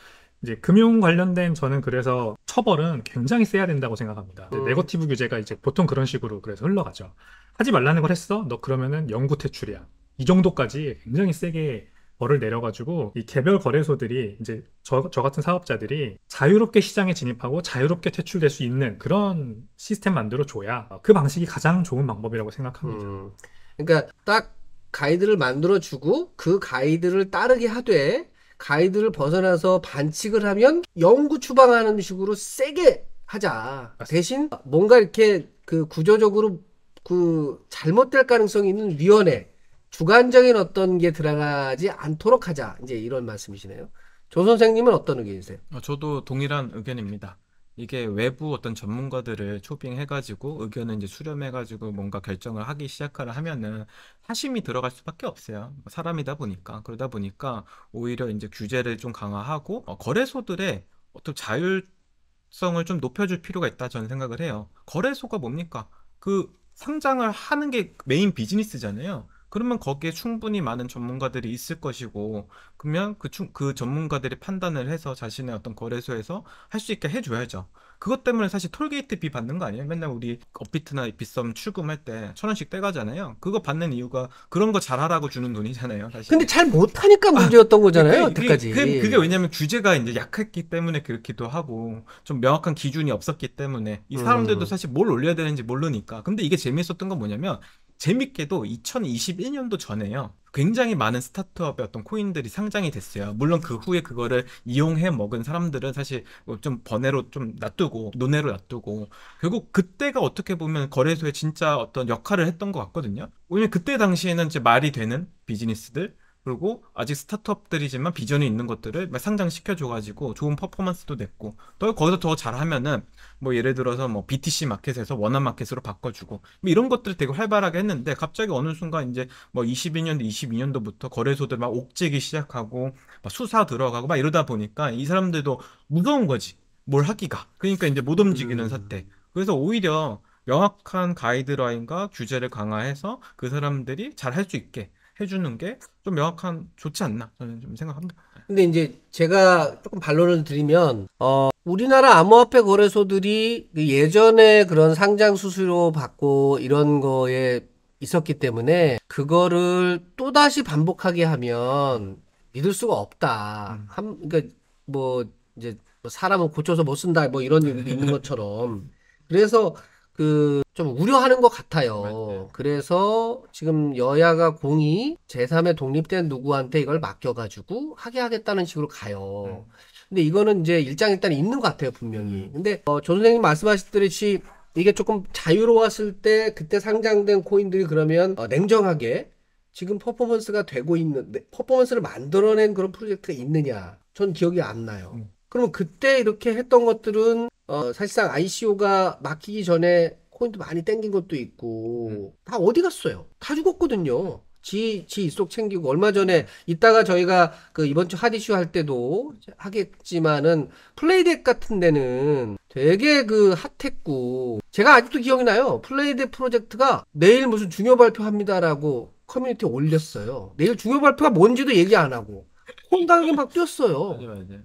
이제 금융 관련된 저는 그래서 처벌은 굉장히 세야 된다고 생각합니다. 음. 네거티브 규제가 이제 보통 그런 식으로 그래서 흘러가죠. 하지 말라는 걸 했어? 너 그러면은 영구 퇴출이야. 이 정도까지 굉장히 세게 벌을 내려가지고 이 개별 거래소들이 이제 저, 저 같은 사업자들이 자유롭게 시장에 진입하고 자유롭게 퇴출될 수 있는 그런 시스템 만들어줘야 그 방식이 가장 좋은 방법이라고 생각합니다. 음, 그러니까 딱 가이드를 만들어주고 그 가이드를 따르게 하되 가이드를 벗어나서 반칙을 하면 영구 추방하는 식으로 세게 하자. 대신 뭔가 이렇게 그 구조적으로 그 잘못될 가능성이 있는 위원회 주관적인 어떤 게 들어가지 않도록 하자. 이제 이런 말씀이시네요. 조 선생님은 어떤 의견이세요? 어, 저도 동일한 의견입니다. 이게 외부 어떤 전문가들을 초빙해가지고 의견을 이제 수렴해가지고 뭔가 결정을 하기 시작을 하면은 사심이 들어갈 수밖에 없어요. 사람이다 보니까 그러다 보니까 오히려 이제 규제를 좀 강화하고 어, 거래소들의 어떤 자율성을 좀 높여줄 필요가 있다 저는 생각을 해요. 거래소가 뭡니까? 그 상장을 하는 게 메인 비즈니스잖아요. 그러면 거기에 충분히 많은 전문가들이 있을 것이고 그러면 그, 충, 그 전문가들이 판단을 해서 자신의 어떤 거래소에서 할 수 있게 해줘야죠. 그것 때문에 사실 톨게이트 비 받는 거 아니에요? 맨날 우리 업비트나 비썸 출금할 때 천 원씩 떼가잖아요. 그거 받는 이유가 그런 거 잘하라고 주는 돈이잖아요. 사실. 근데 잘 못하니까 문제였던 아, 거잖아요. 그, 그, 여태까지. 그, 그게, 그게 왜냐하면 규제가 이제 약했기 때문에 그렇기도 하고 좀 명확한 기준이 없었기 때문에 이 음. 사람들도 음. 사실 뭘 올려야 되는지 모르니까. 근데 이게 재미있었던 건 뭐냐면 재밌게도 2021년도 전에요. 굉장히 많은 스타트업의 어떤 코인들이 상장이 됐어요. 물론 그 후에 그거를 이용해 먹은 사람들은 사실 뭐 좀 번외로 좀 놔두고 논외로 놔두고 결국 그때가 어떻게 보면 거래소에 진짜 어떤 역할을 했던 것 같거든요. 왜냐면 그때 당시에는 이제 말이 되는 비즈니스들 그리고 아직 스타트업들이지만 비전이 있는 것들을 상장시켜줘가지고 좋은 퍼포먼스도 냈고 또 거기서 더 잘하면은 뭐 예를 들어서 뭐 BTC 마켓에서 원화 마켓으로 바꿔주고 뭐 이런 것들을 되게 활발하게 했는데 갑자기 어느 순간 이제 뭐 22년도 22년도부터 거래소들 막 옥죄기 시작하고 막 수사 들어가고 막 이러다 보니까 이 사람들도 무서운 거지 뭘 하기가 그러니까 이제 못 움직이는 음. 사태 그래서 오히려 명확한 가이드라인과 규제를 강화해서 그 사람들이 잘 할 수 있게 해주는 게 좀 명확한 좋지 않나 저는 좀 생각합니다. 네. 근데 이제 제가 조금 반론을 드리면 어 우리나라 암호화폐 거래소들이 그 예전에 그런 상장 수수료 받고 이런 거에 있었기 때문에 그거를 또 다시 반복하게 하면 믿을 수가 없다. 음. 한 그러니까 뭐 이제 뭐 사람은 고쳐서 못 쓴다 뭐 이런 얘기 있는 것처럼 그래서 그좀 우려하는 것 같아요. 맞 아, 네. 그래서 지금 여야가 공이 제3의 독립된 누구한테 이걸 맡겨가지고 하게 하겠다는 식으로 가요. 음. 근데 이거는 이제 일장일단이 있는 것 같아요 분명히. 음. 근데 어, 조 선생님 말씀하셨듯이 이게 조금 자유로웠을 때 그때 상장된 코인들이 그러면 어, 냉정하게 지금 퍼포먼스가 되고 있는 네, 퍼포먼스를 만들어낸 그런 프로젝트가 있느냐? 전 기억이 안 나요. 음. 그러면 그때 이렇게 했던 것들은 어, 사실상 ICO가 막히기 전에 코인도 많이 땡긴 것도 있고 음. 다 어디 갔어요? 다 죽었거든요. 지, 지 속 챙기고 얼마 전에 이따가 저희가 그 이번 주 하디쇼 할 때도 하겠지만은 플레이덱 같은 데는 되게 그 핫했고 제가 아직도 기억이 나요. 플레이덱 프로젝트가 내일 무슨 중요 발표합니다라고 커뮤니티에 올렸어요. 내일 중요 발표가 뭔지도 얘기 안 하고 혼당하게 막 뛰었어요.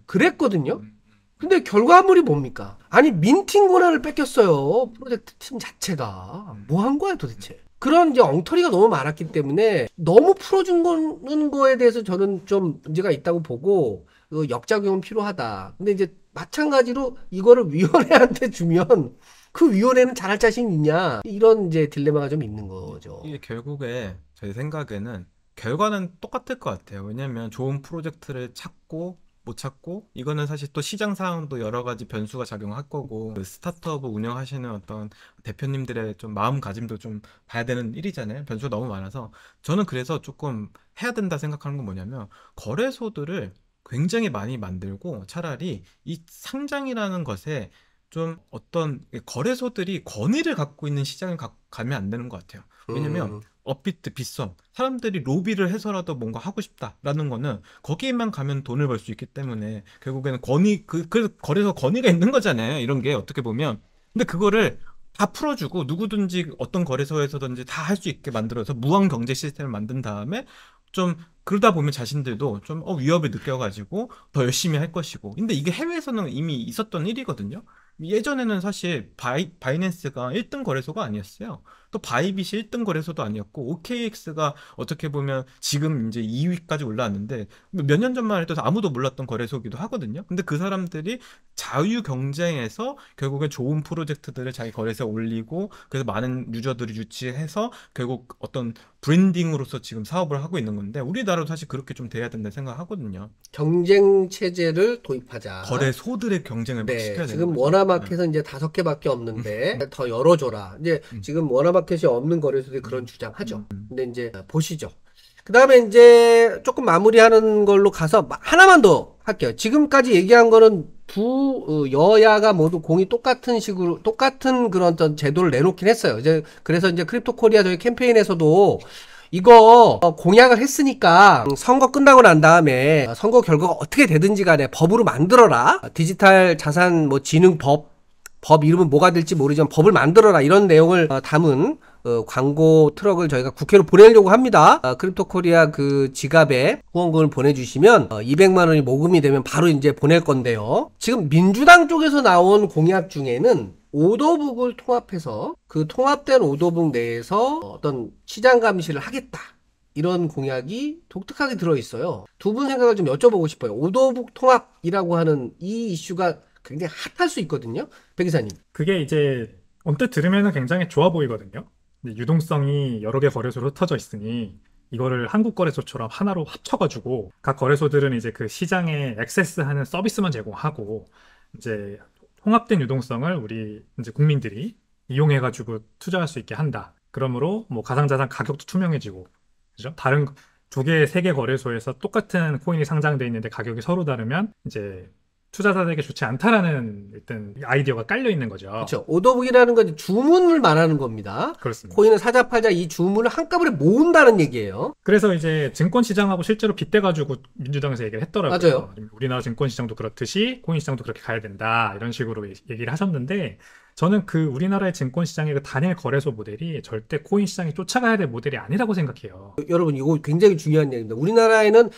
그랬거든요. 음. 근데 결과물이 뭡니까? 아니 민팅 권한을 뺏겼어요. 프로젝트 팀 자체가 뭐 한 거야 도대체? 그런 이제 엉터리가 너무 많았기 때문에 너무 풀어준 거는 거에 대해서 저는 좀 문제가 있다고 보고 그 역작용은 필요하다. 근데 이제 마찬가지로 이거를 위원회한테 주면 그 위원회는 잘할 자신 있냐 이런 이제 딜레마가 좀 있는 거죠. 이게 결국에 제 생각에는 결과는 똑같을 것 같아요. 왜냐하면 좋은 프로젝트를 찾고 못 찾고 이거는 사실 또 시장 상황도 여러 가지 변수가 작용할 거고 그 스타트업을 운영하시는 어떤 대표님들의 좀 마음가짐도 좀 봐야 되는 일이잖아요. 변수가 너무 많아서 저는 그래서 조금 해야 된다 생각하는 건 뭐냐면 거래소들을 굉장히 많이 만들고 차라리 이 상장이라는 것에 좀 어떤 거래소들이 권위를 갖고 있는 시장을 가, 가면 안 되는 것 같아요. 왜냐면 음. 업비트 비썸 사람들이 로비를 해서라도 뭔가 하고 싶다라는 거는 거기에만 가면 돈을 벌 수 있기 때문에 결국에는 권위 그, 그래서 거래소 권위가 있는 거잖아요. 이런 게 어떻게 보면 근데 그거를 다 풀어주고 누구든지 어떤 거래소에서든지 다 할 수 있게 만들어서 무한 경제 시스템을 만든 다음에 좀 그러다 보면 자신들도 좀 어, 위협을 느껴가지고 더 열심히 할 것이고 근데 이게 해외에서는 이미 있었던 일이거든요 예전에는 사실 바이, 바이낸스가 1등 거래소가 아니었어요. 또 바이빗이 1등 거래소도 아니었고 OKX가 어떻게 보면 지금 이제 2위까지 올라왔는데 몇 년 전만 해도 아무도 몰랐던 거래소기도 하거든요. 근데 그 사람들이 자유 경쟁에서 결국에 좋은 프로젝트들을 자기 거래소에 올리고 그래서 많은 유저들이 유치해서 결국 어떤 브랜딩으로서 지금 사업을 하고 있는 건데 우리나라도 사실 그렇게 좀 돼야 된다 생각하거든요. 경쟁 체제를 도입하자. 거래소들의 경쟁을 네, 시켜야 되 지금 워화마켓은 네. 이제 다섯 개밖에 없는데 음. 더 열어줘라. 이제 음. 지금 워화마 마켓이 없는 거래소들이 음. 그런 주장하죠. 음. 근데 이제 보시죠. 그 다음에 이제 조금 마무리하는 걸로 가서 하나만 더 할게요. 지금까지 얘기한 거는 두 어, 여야가 모두 공이 똑같은 식으로 똑같은 그런 어떤 제도를 내놓긴 했어요. 이제 그래서 이제 크립토 코리아 저희 캠페인에서도 이거 어, 공약을 했으니까 선거 끝나고 난 다음에 선거 결과가 어떻게 되든지 간에 법으로 만들어라. 디지털 자산 뭐 지능법 법 이름은 뭐가 될지 모르지만 법을 만들어라 이런 내용을 어, 담은 어, 광고 트럭을 저희가 국회로 보내려고 합니다. 어, 크립토 코리아 그 지갑에 후원금을 보내주시면 어, 200만 원이 모금이 되면 바로 이제 보낼 건데요. 지금 민주당 쪽에서 나온 공약 중에는 오도북을 통합해서 그 통합된 오도북 내에서 어떤 시장 감시를 하겠다. 이런 공약이 독특하게 들어있어요. 두 분 생각을 좀 여쭤보고 싶어요. 오도북 통합이라고 하는 이 이슈가 굉장히 핫할 수 있거든요. 백 기사님. 그게 이제 언뜻 들으면 굉장히 좋아 보이거든요. 유동성이 여러 개 거래소로 흩어져 있으니 이거를 한국 거래소처럼 하나로 합쳐가지고 각 거래소들은 이제 그 시장에 액세스하는 서비스만 제공하고 이제 홍합된 유동성을 우리 이제 국민들이 이용해가지고 투자할 수 있게 한다. 그러므로 뭐 가상자산 가격도 투명해지고 그죠? 다른 두 개, 세 개 거래소에서 똑같은 코인이 상장돼 있는데 가격이 서로 다르면 이제 투자자들에게 좋지 않다라는 일단 아이디어가 깔려 있는 거죠. 그렇죠. 오더북이라는 건 주문을 말하는 겁니다. 그렇습니다. 코인을 사자 팔자 이 주문을 한꺼번에 모은다는 얘기예요. 그래서 이제 증권 시장하고 실제로 빗대 가지고 민주당에서 얘기를 했더라고요. 맞아요. 우리나라 증권 시장도 그렇듯이 코인 시장도 그렇게 가야 된다 이런 식으로 얘기를 하셨는데 저는 그 우리나라의 증권 시장의 그 단일 거래소 모델이 절대 코인 시장이 쫓아가야 될 모델이 아니라고 생각해요. 여러분 이거 굉장히 중요한 얘기입니다. 우리나라에는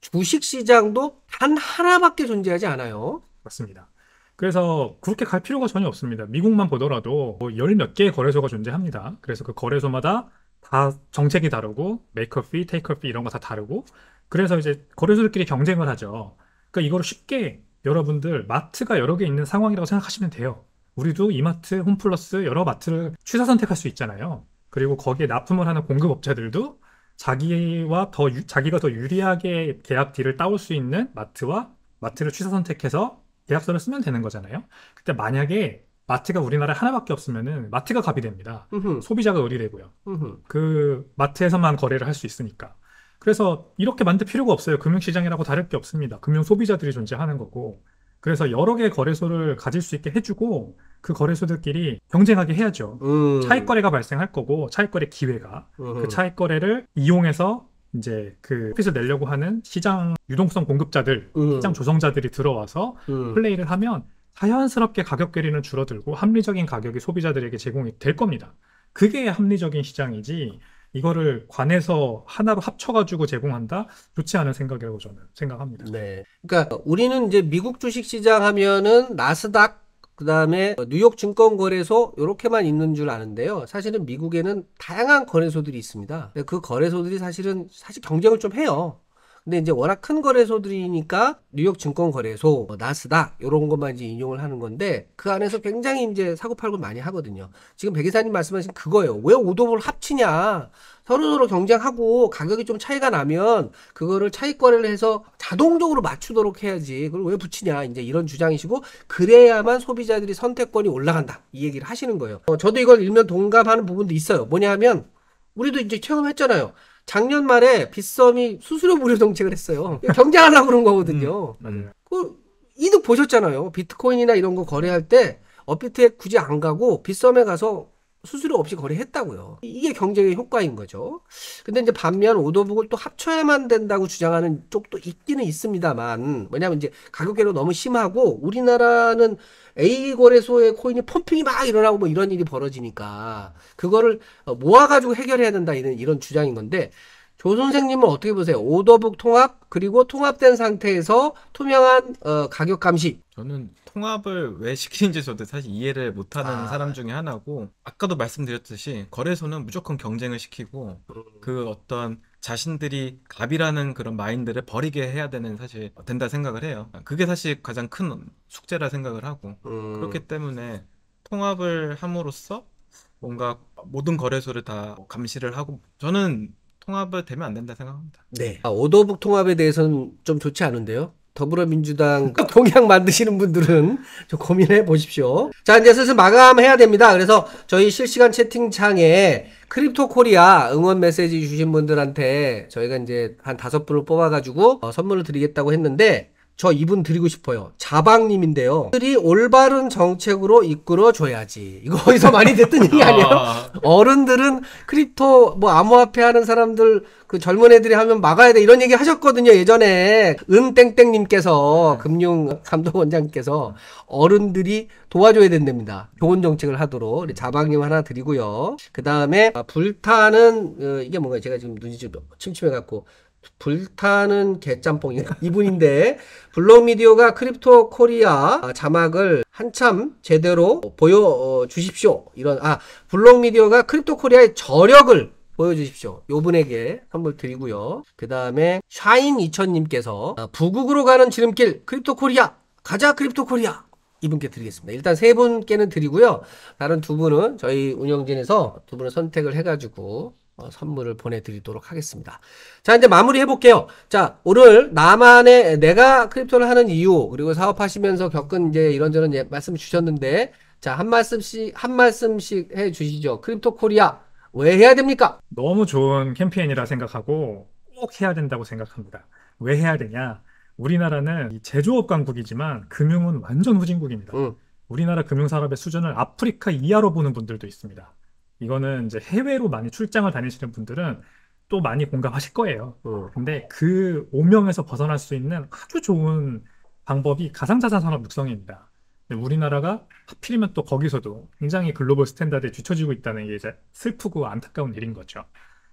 주식 시장도 단 하나밖에 존재하지 않아요. 맞습니다. 그래서 그렇게 갈 필요가 전혀 없습니다. 미국만 보더라도 뭐 열몇 개의 거래소가 존재합니다. 그래서 그 거래소마다 다 정책이 다르고 메이커피, 테이커피 이런 거 다 다르고 그래서 이제 거래소들끼리 경쟁을 하죠. 그러니까 이걸 쉽게 여러분들 마트가 여러 개 있는 상황이라고 생각하시면 돼요. 우리도 이마트, 홈플러스 여러 마트를 취사 선택할 수 있잖아요. 그리고 거기에 납품을 하는 공급업체들도 자기와 더 유, 자기가 더 유리하게 계약 딜을 따올 수 있는 마트와 마트를 취사 선택해서 계약서를 쓰면 되는 거잖아요. 그때 만약에 마트가 우리나라에 하나밖에 없으면은 마트가 갑이 됩니다. 으흠. 소비자가 을이 되고요. 으흠. 그 마트에서만 거래를 할 수 있으니까. 그래서 이렇게 만들 필요가 없어요. 금융시장이라고 다를 게 없습니다. 금융 소비자들이 존재하는 거고 그래서 여러 개의 거래소를 가질 수 있게 해주고 그 거래소들끼리 경쟁하게 해야죠. 음. 차익 거래가 발생할 거고 차익 거래 기회가 음. 그 차익 거래를 이용해서 이제 그 피스 내려고 하는 시장 유동성 공급자들, 음. 시장 조성자들이 들어와서 음. 플레이를 하면 자연스럽게 가격 괴리는 줄어들고 합리적인 가격이 소비자들에게 제공이 될 겁니다. 그게 합리적인 시장이지 이거를 관해서 하나로 합쳐가지고 제공한다? 좋지 않은 생각이라고 저는 생각합니다. 네. 그러니까 우리는 이제 미국 주식시장 하면은 나스닥 그 다음에 뉴욕 증권거래소 이렇게만 있는 줄 아는데요. 사실은 미국에는 다양한 거래소들이 있습니다. 그 거래소들이 사실은 사실 경쟁을 좀 해요. 근데 이제 워낙 큰 거래소들이니까 뉴욕 증권거래소, 뭐 나스닥 이런 것만 이제 인용을 하는 건데 그 안에서 굉장히 이제 사고팔고 많이 하거든요. 지금 백 이사님 말씀하신 그거예요. 왜 오도볼 합치냐? 서로서로 경쟁하고 가격이 좀 차이가 나면 그거를 차익 거래를 해서 자동적으로 맞추도록 해야지. 그걸 왜 붙이냐. 이제 이런 주장이시고 그래야만 소비자들이 선택권이 올라간다. 이 얘기를 하시는 거예요. 어, 저도 이걸 일면 동감하는 부분도 있어요. 뭐냐 면 우리도 이제 체험했잖아요. 작년 말에 빗썸이 수수료 무료 정책을 했어요. 경쟁하려고 그런 거거든요. 음, 음, 그 이득 보셨잖아요. 비트코인이나 이런 거 거래할 때 업비트에 굳이 안 가고 빗썸에 가서 수수료 없이 거래했다고요. 이게 경쟁의 효과인 거죠. 근데 이제 반면 오더북을 또 합쳐야만 된다고 주장하는 쪽도 있기는 있습니다만, 왜냐하면 이제 가격대로 너무 심하고 우리나라는 A 거래소에 코인이 펌핑이 막 일어나고 뭐 이런 일이 벌어지니까 그거를 어, 모아가지고 해결해야 된다 이런 이런 주장인 건데 조 선생님은 어떻게 보세요? 오더북 통합 그리고 통합된 상태에서 투명한 어, 가격 감시. 저는 통합을 왜 시키는지 저도 사실 이해를 못하는 아. 사람 중에 하나고 아까도 말씀드렸듯이 거래소는 무조건 경쟁을 시키고 그 어떤 자신들이 갑이라는 그런 마인드를 버리게 해야 되는 사실 된다 생각을 해요. 그게 사실 가장 큰 숙제라 생각을 하고 음. 그렇기 때문에 통합을 함으로써 뭔가 모든 거래소를 다 감시를 하고 저는 통합을 되면 안 된다 생각합니다. 네. 아, 오도북 통합에 대해서는 좀 좋지 않은데요. 더불어민주당 공약 만드시는 분들은 좀 고민해 보십시오. 자, 이제 슬슬 마감해야 됩니다. 그래서 저희 실시간 채팅창에 크립토 코리아 응원 메시지 주신 분들한테 저희가 이제 한 다섯 분을 뽑아가지고 어, 선물을 드리겠다고 했는데 저 이분 드리고 싶어요. 자방님인데요. 들이 올바른 정책으로 이끌어 줘야지. 이거 어디서 많이 듣던 얘기 아니에요? 아. 어른들은 크립토 뭐 암호화폐 하는 사람들 그 젊은 애들이 하면 막아야 돼 이런 얘기 하셨거든요 예전에 은땡땡님께서 네. 금융감독원장께서 님 어른들이 도와줘야 된답니다 좋은 정책을 하도록 우리 자방님 하나 드리고요 그 다음에 아, 불타는 어, 이게 뭔가 제가 지금 눈이 좀 침침해 갖고 불타는 개짬뽕인가 이분인데 블록미디어가 크립토 코리아 자막을 한참 제대로 보여주십시오 이런 아 블록미디어가 크립토 코리아의 저력을 보여주십시오. 요 분에게 선물 드리고요. 그 다음에 샤인2000님께서 아, 부국으로 가는 지름길 크립토 코리아 가자 크립토 코리아 이분께 드리겠습니다. 일단 세 분께는 드리고요. 다른 두 분은 저희 운영진에서 두 분을 선택을 해가지고 어, 선물을 보내드리도록 하겠습니다. 자 이제 마무리 해볼게요. 자 오늘 나만의 내가 크립토를 하는 이유 그리고 사업하시면서 겪은 이제 이런저런 예, 말씀 주셨는데 자 한 말씀씩 한 말씀씩 해주시죠. 크립토 코리아 왜 해야 됩니까? 너무 좋은 캠페인이라 생각하고 꼭 해야 된다고 생각합니다. 왜 해야 되냐? 우리나라는 제조업 강국이지만 금융은 완전 후진국입니다. 응. 우리나라 금융산업의 수준을 아프리카 이하로 보는 분들도 있습니다. 이거는 이제 해외로 많이 출장을 다니시는 분들은 또 많이 공감하실 거예요. 어. 근데 그 오명에서 벗어날 수 있는 아주 좋은 방법이 가상자산 산업 육성입니다. 우리나라가 하필이면 또 거기서도 굉장히 글로벌 스탠다드에 뒤처지고 있다는 게 이제 슬프고 안타까운 일인 거죠.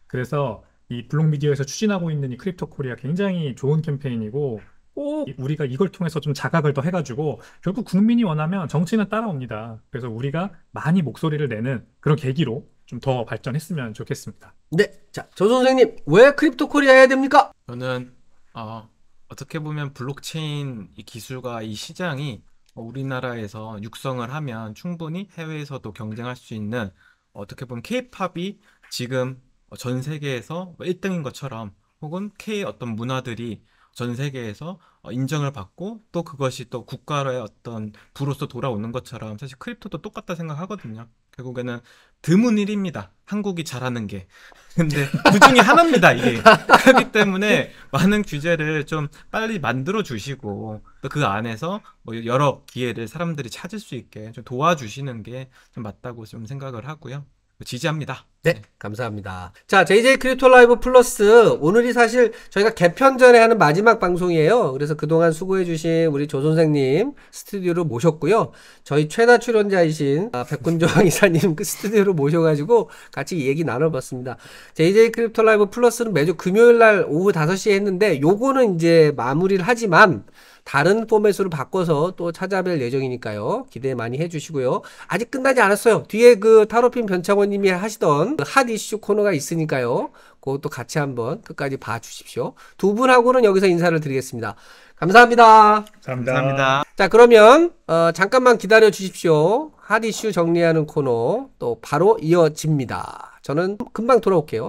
그래서 이 블록미디어에서 추진하고 있는 이 크립토 코리아 굉장히 좋은 캠페인이고 꼭 우리가 이걸 통해서 좀 자각을 더 해가지고 결국 국민이 원하면 정치는 따라옵니다. 그래서 우리가 많이 목소리를 내는 그런 계기로 좀 더 발전했으면 좋겠습니다. 네, 자조 선생님 왜 크립토 코리아 해야 됩니까? 저는 어, 어떻게 보면 블록체인 기술과 이 시장이 우리나라에서 육성을 하면 충분히 해외에서도 경쟁할 수 있는 어떻게 보면 케이팝이 지금 전 세계에서 1등인 뭐 것처럼 혹은 K 어떤 문화들이 전 세계에서 어, 인정을 받고 또 그것이 또 국가의 로 어떤 부로서 돌아오는 것처럼 사실 크립토도 똑같다 생각하거든요. 결국에는 드문 일입니다. 한국이 잘하는 게. 근데 그 중에 하나입니다, 이게. 그렇기 때문에 많은 규제를 좀 빨리 만들어 주시고, 또그 안에서 뭐 여러 기회를 사람들이 찾을 수 있게 좀 도와주시는 게 좀 맞다고 좀 생각을 하고요. 지지합니다. 네, 네, 감사합니다. 자, JJ 크립토 라이브 플러스 오늘이 사실 저희가 개편 전에 하는 마지막 방송이에요. 그래서 그동안 수고해주신 우리 조 선생님 스튜디오로 모셨고요. 저희 최다 출연자이신 아, 백군정 이사님 그 스튜디오로 모셔가지고 같이 얘기 나눠봤습니다. JJ 크립토 라이브 플러스는 매주 금요일 날 오후 5시에 했는데 요거는 이제 마무리를 하지만 다른 포맷으로 바꿔서 또 찾아뵐 예정이니까요. 기대 많이 해주시고요. 아직 끝나지 않았어요. 뒤에 그 타로핀 변창원님이 하시던 핫 이슈 코너가 있으니까요. 그것도 같이 한번 끝까지 봐주십시오. 두 분하고는 여기서 인사를 드리겠습니다. 감사합니다. 감사합니다. 감사합니다. 자 그러면 어, 잠깐만 기다려 주십시오. 핫 이슈 정리하는 코너 또 바로 이어집니다. 저는 금방 돌아올게요.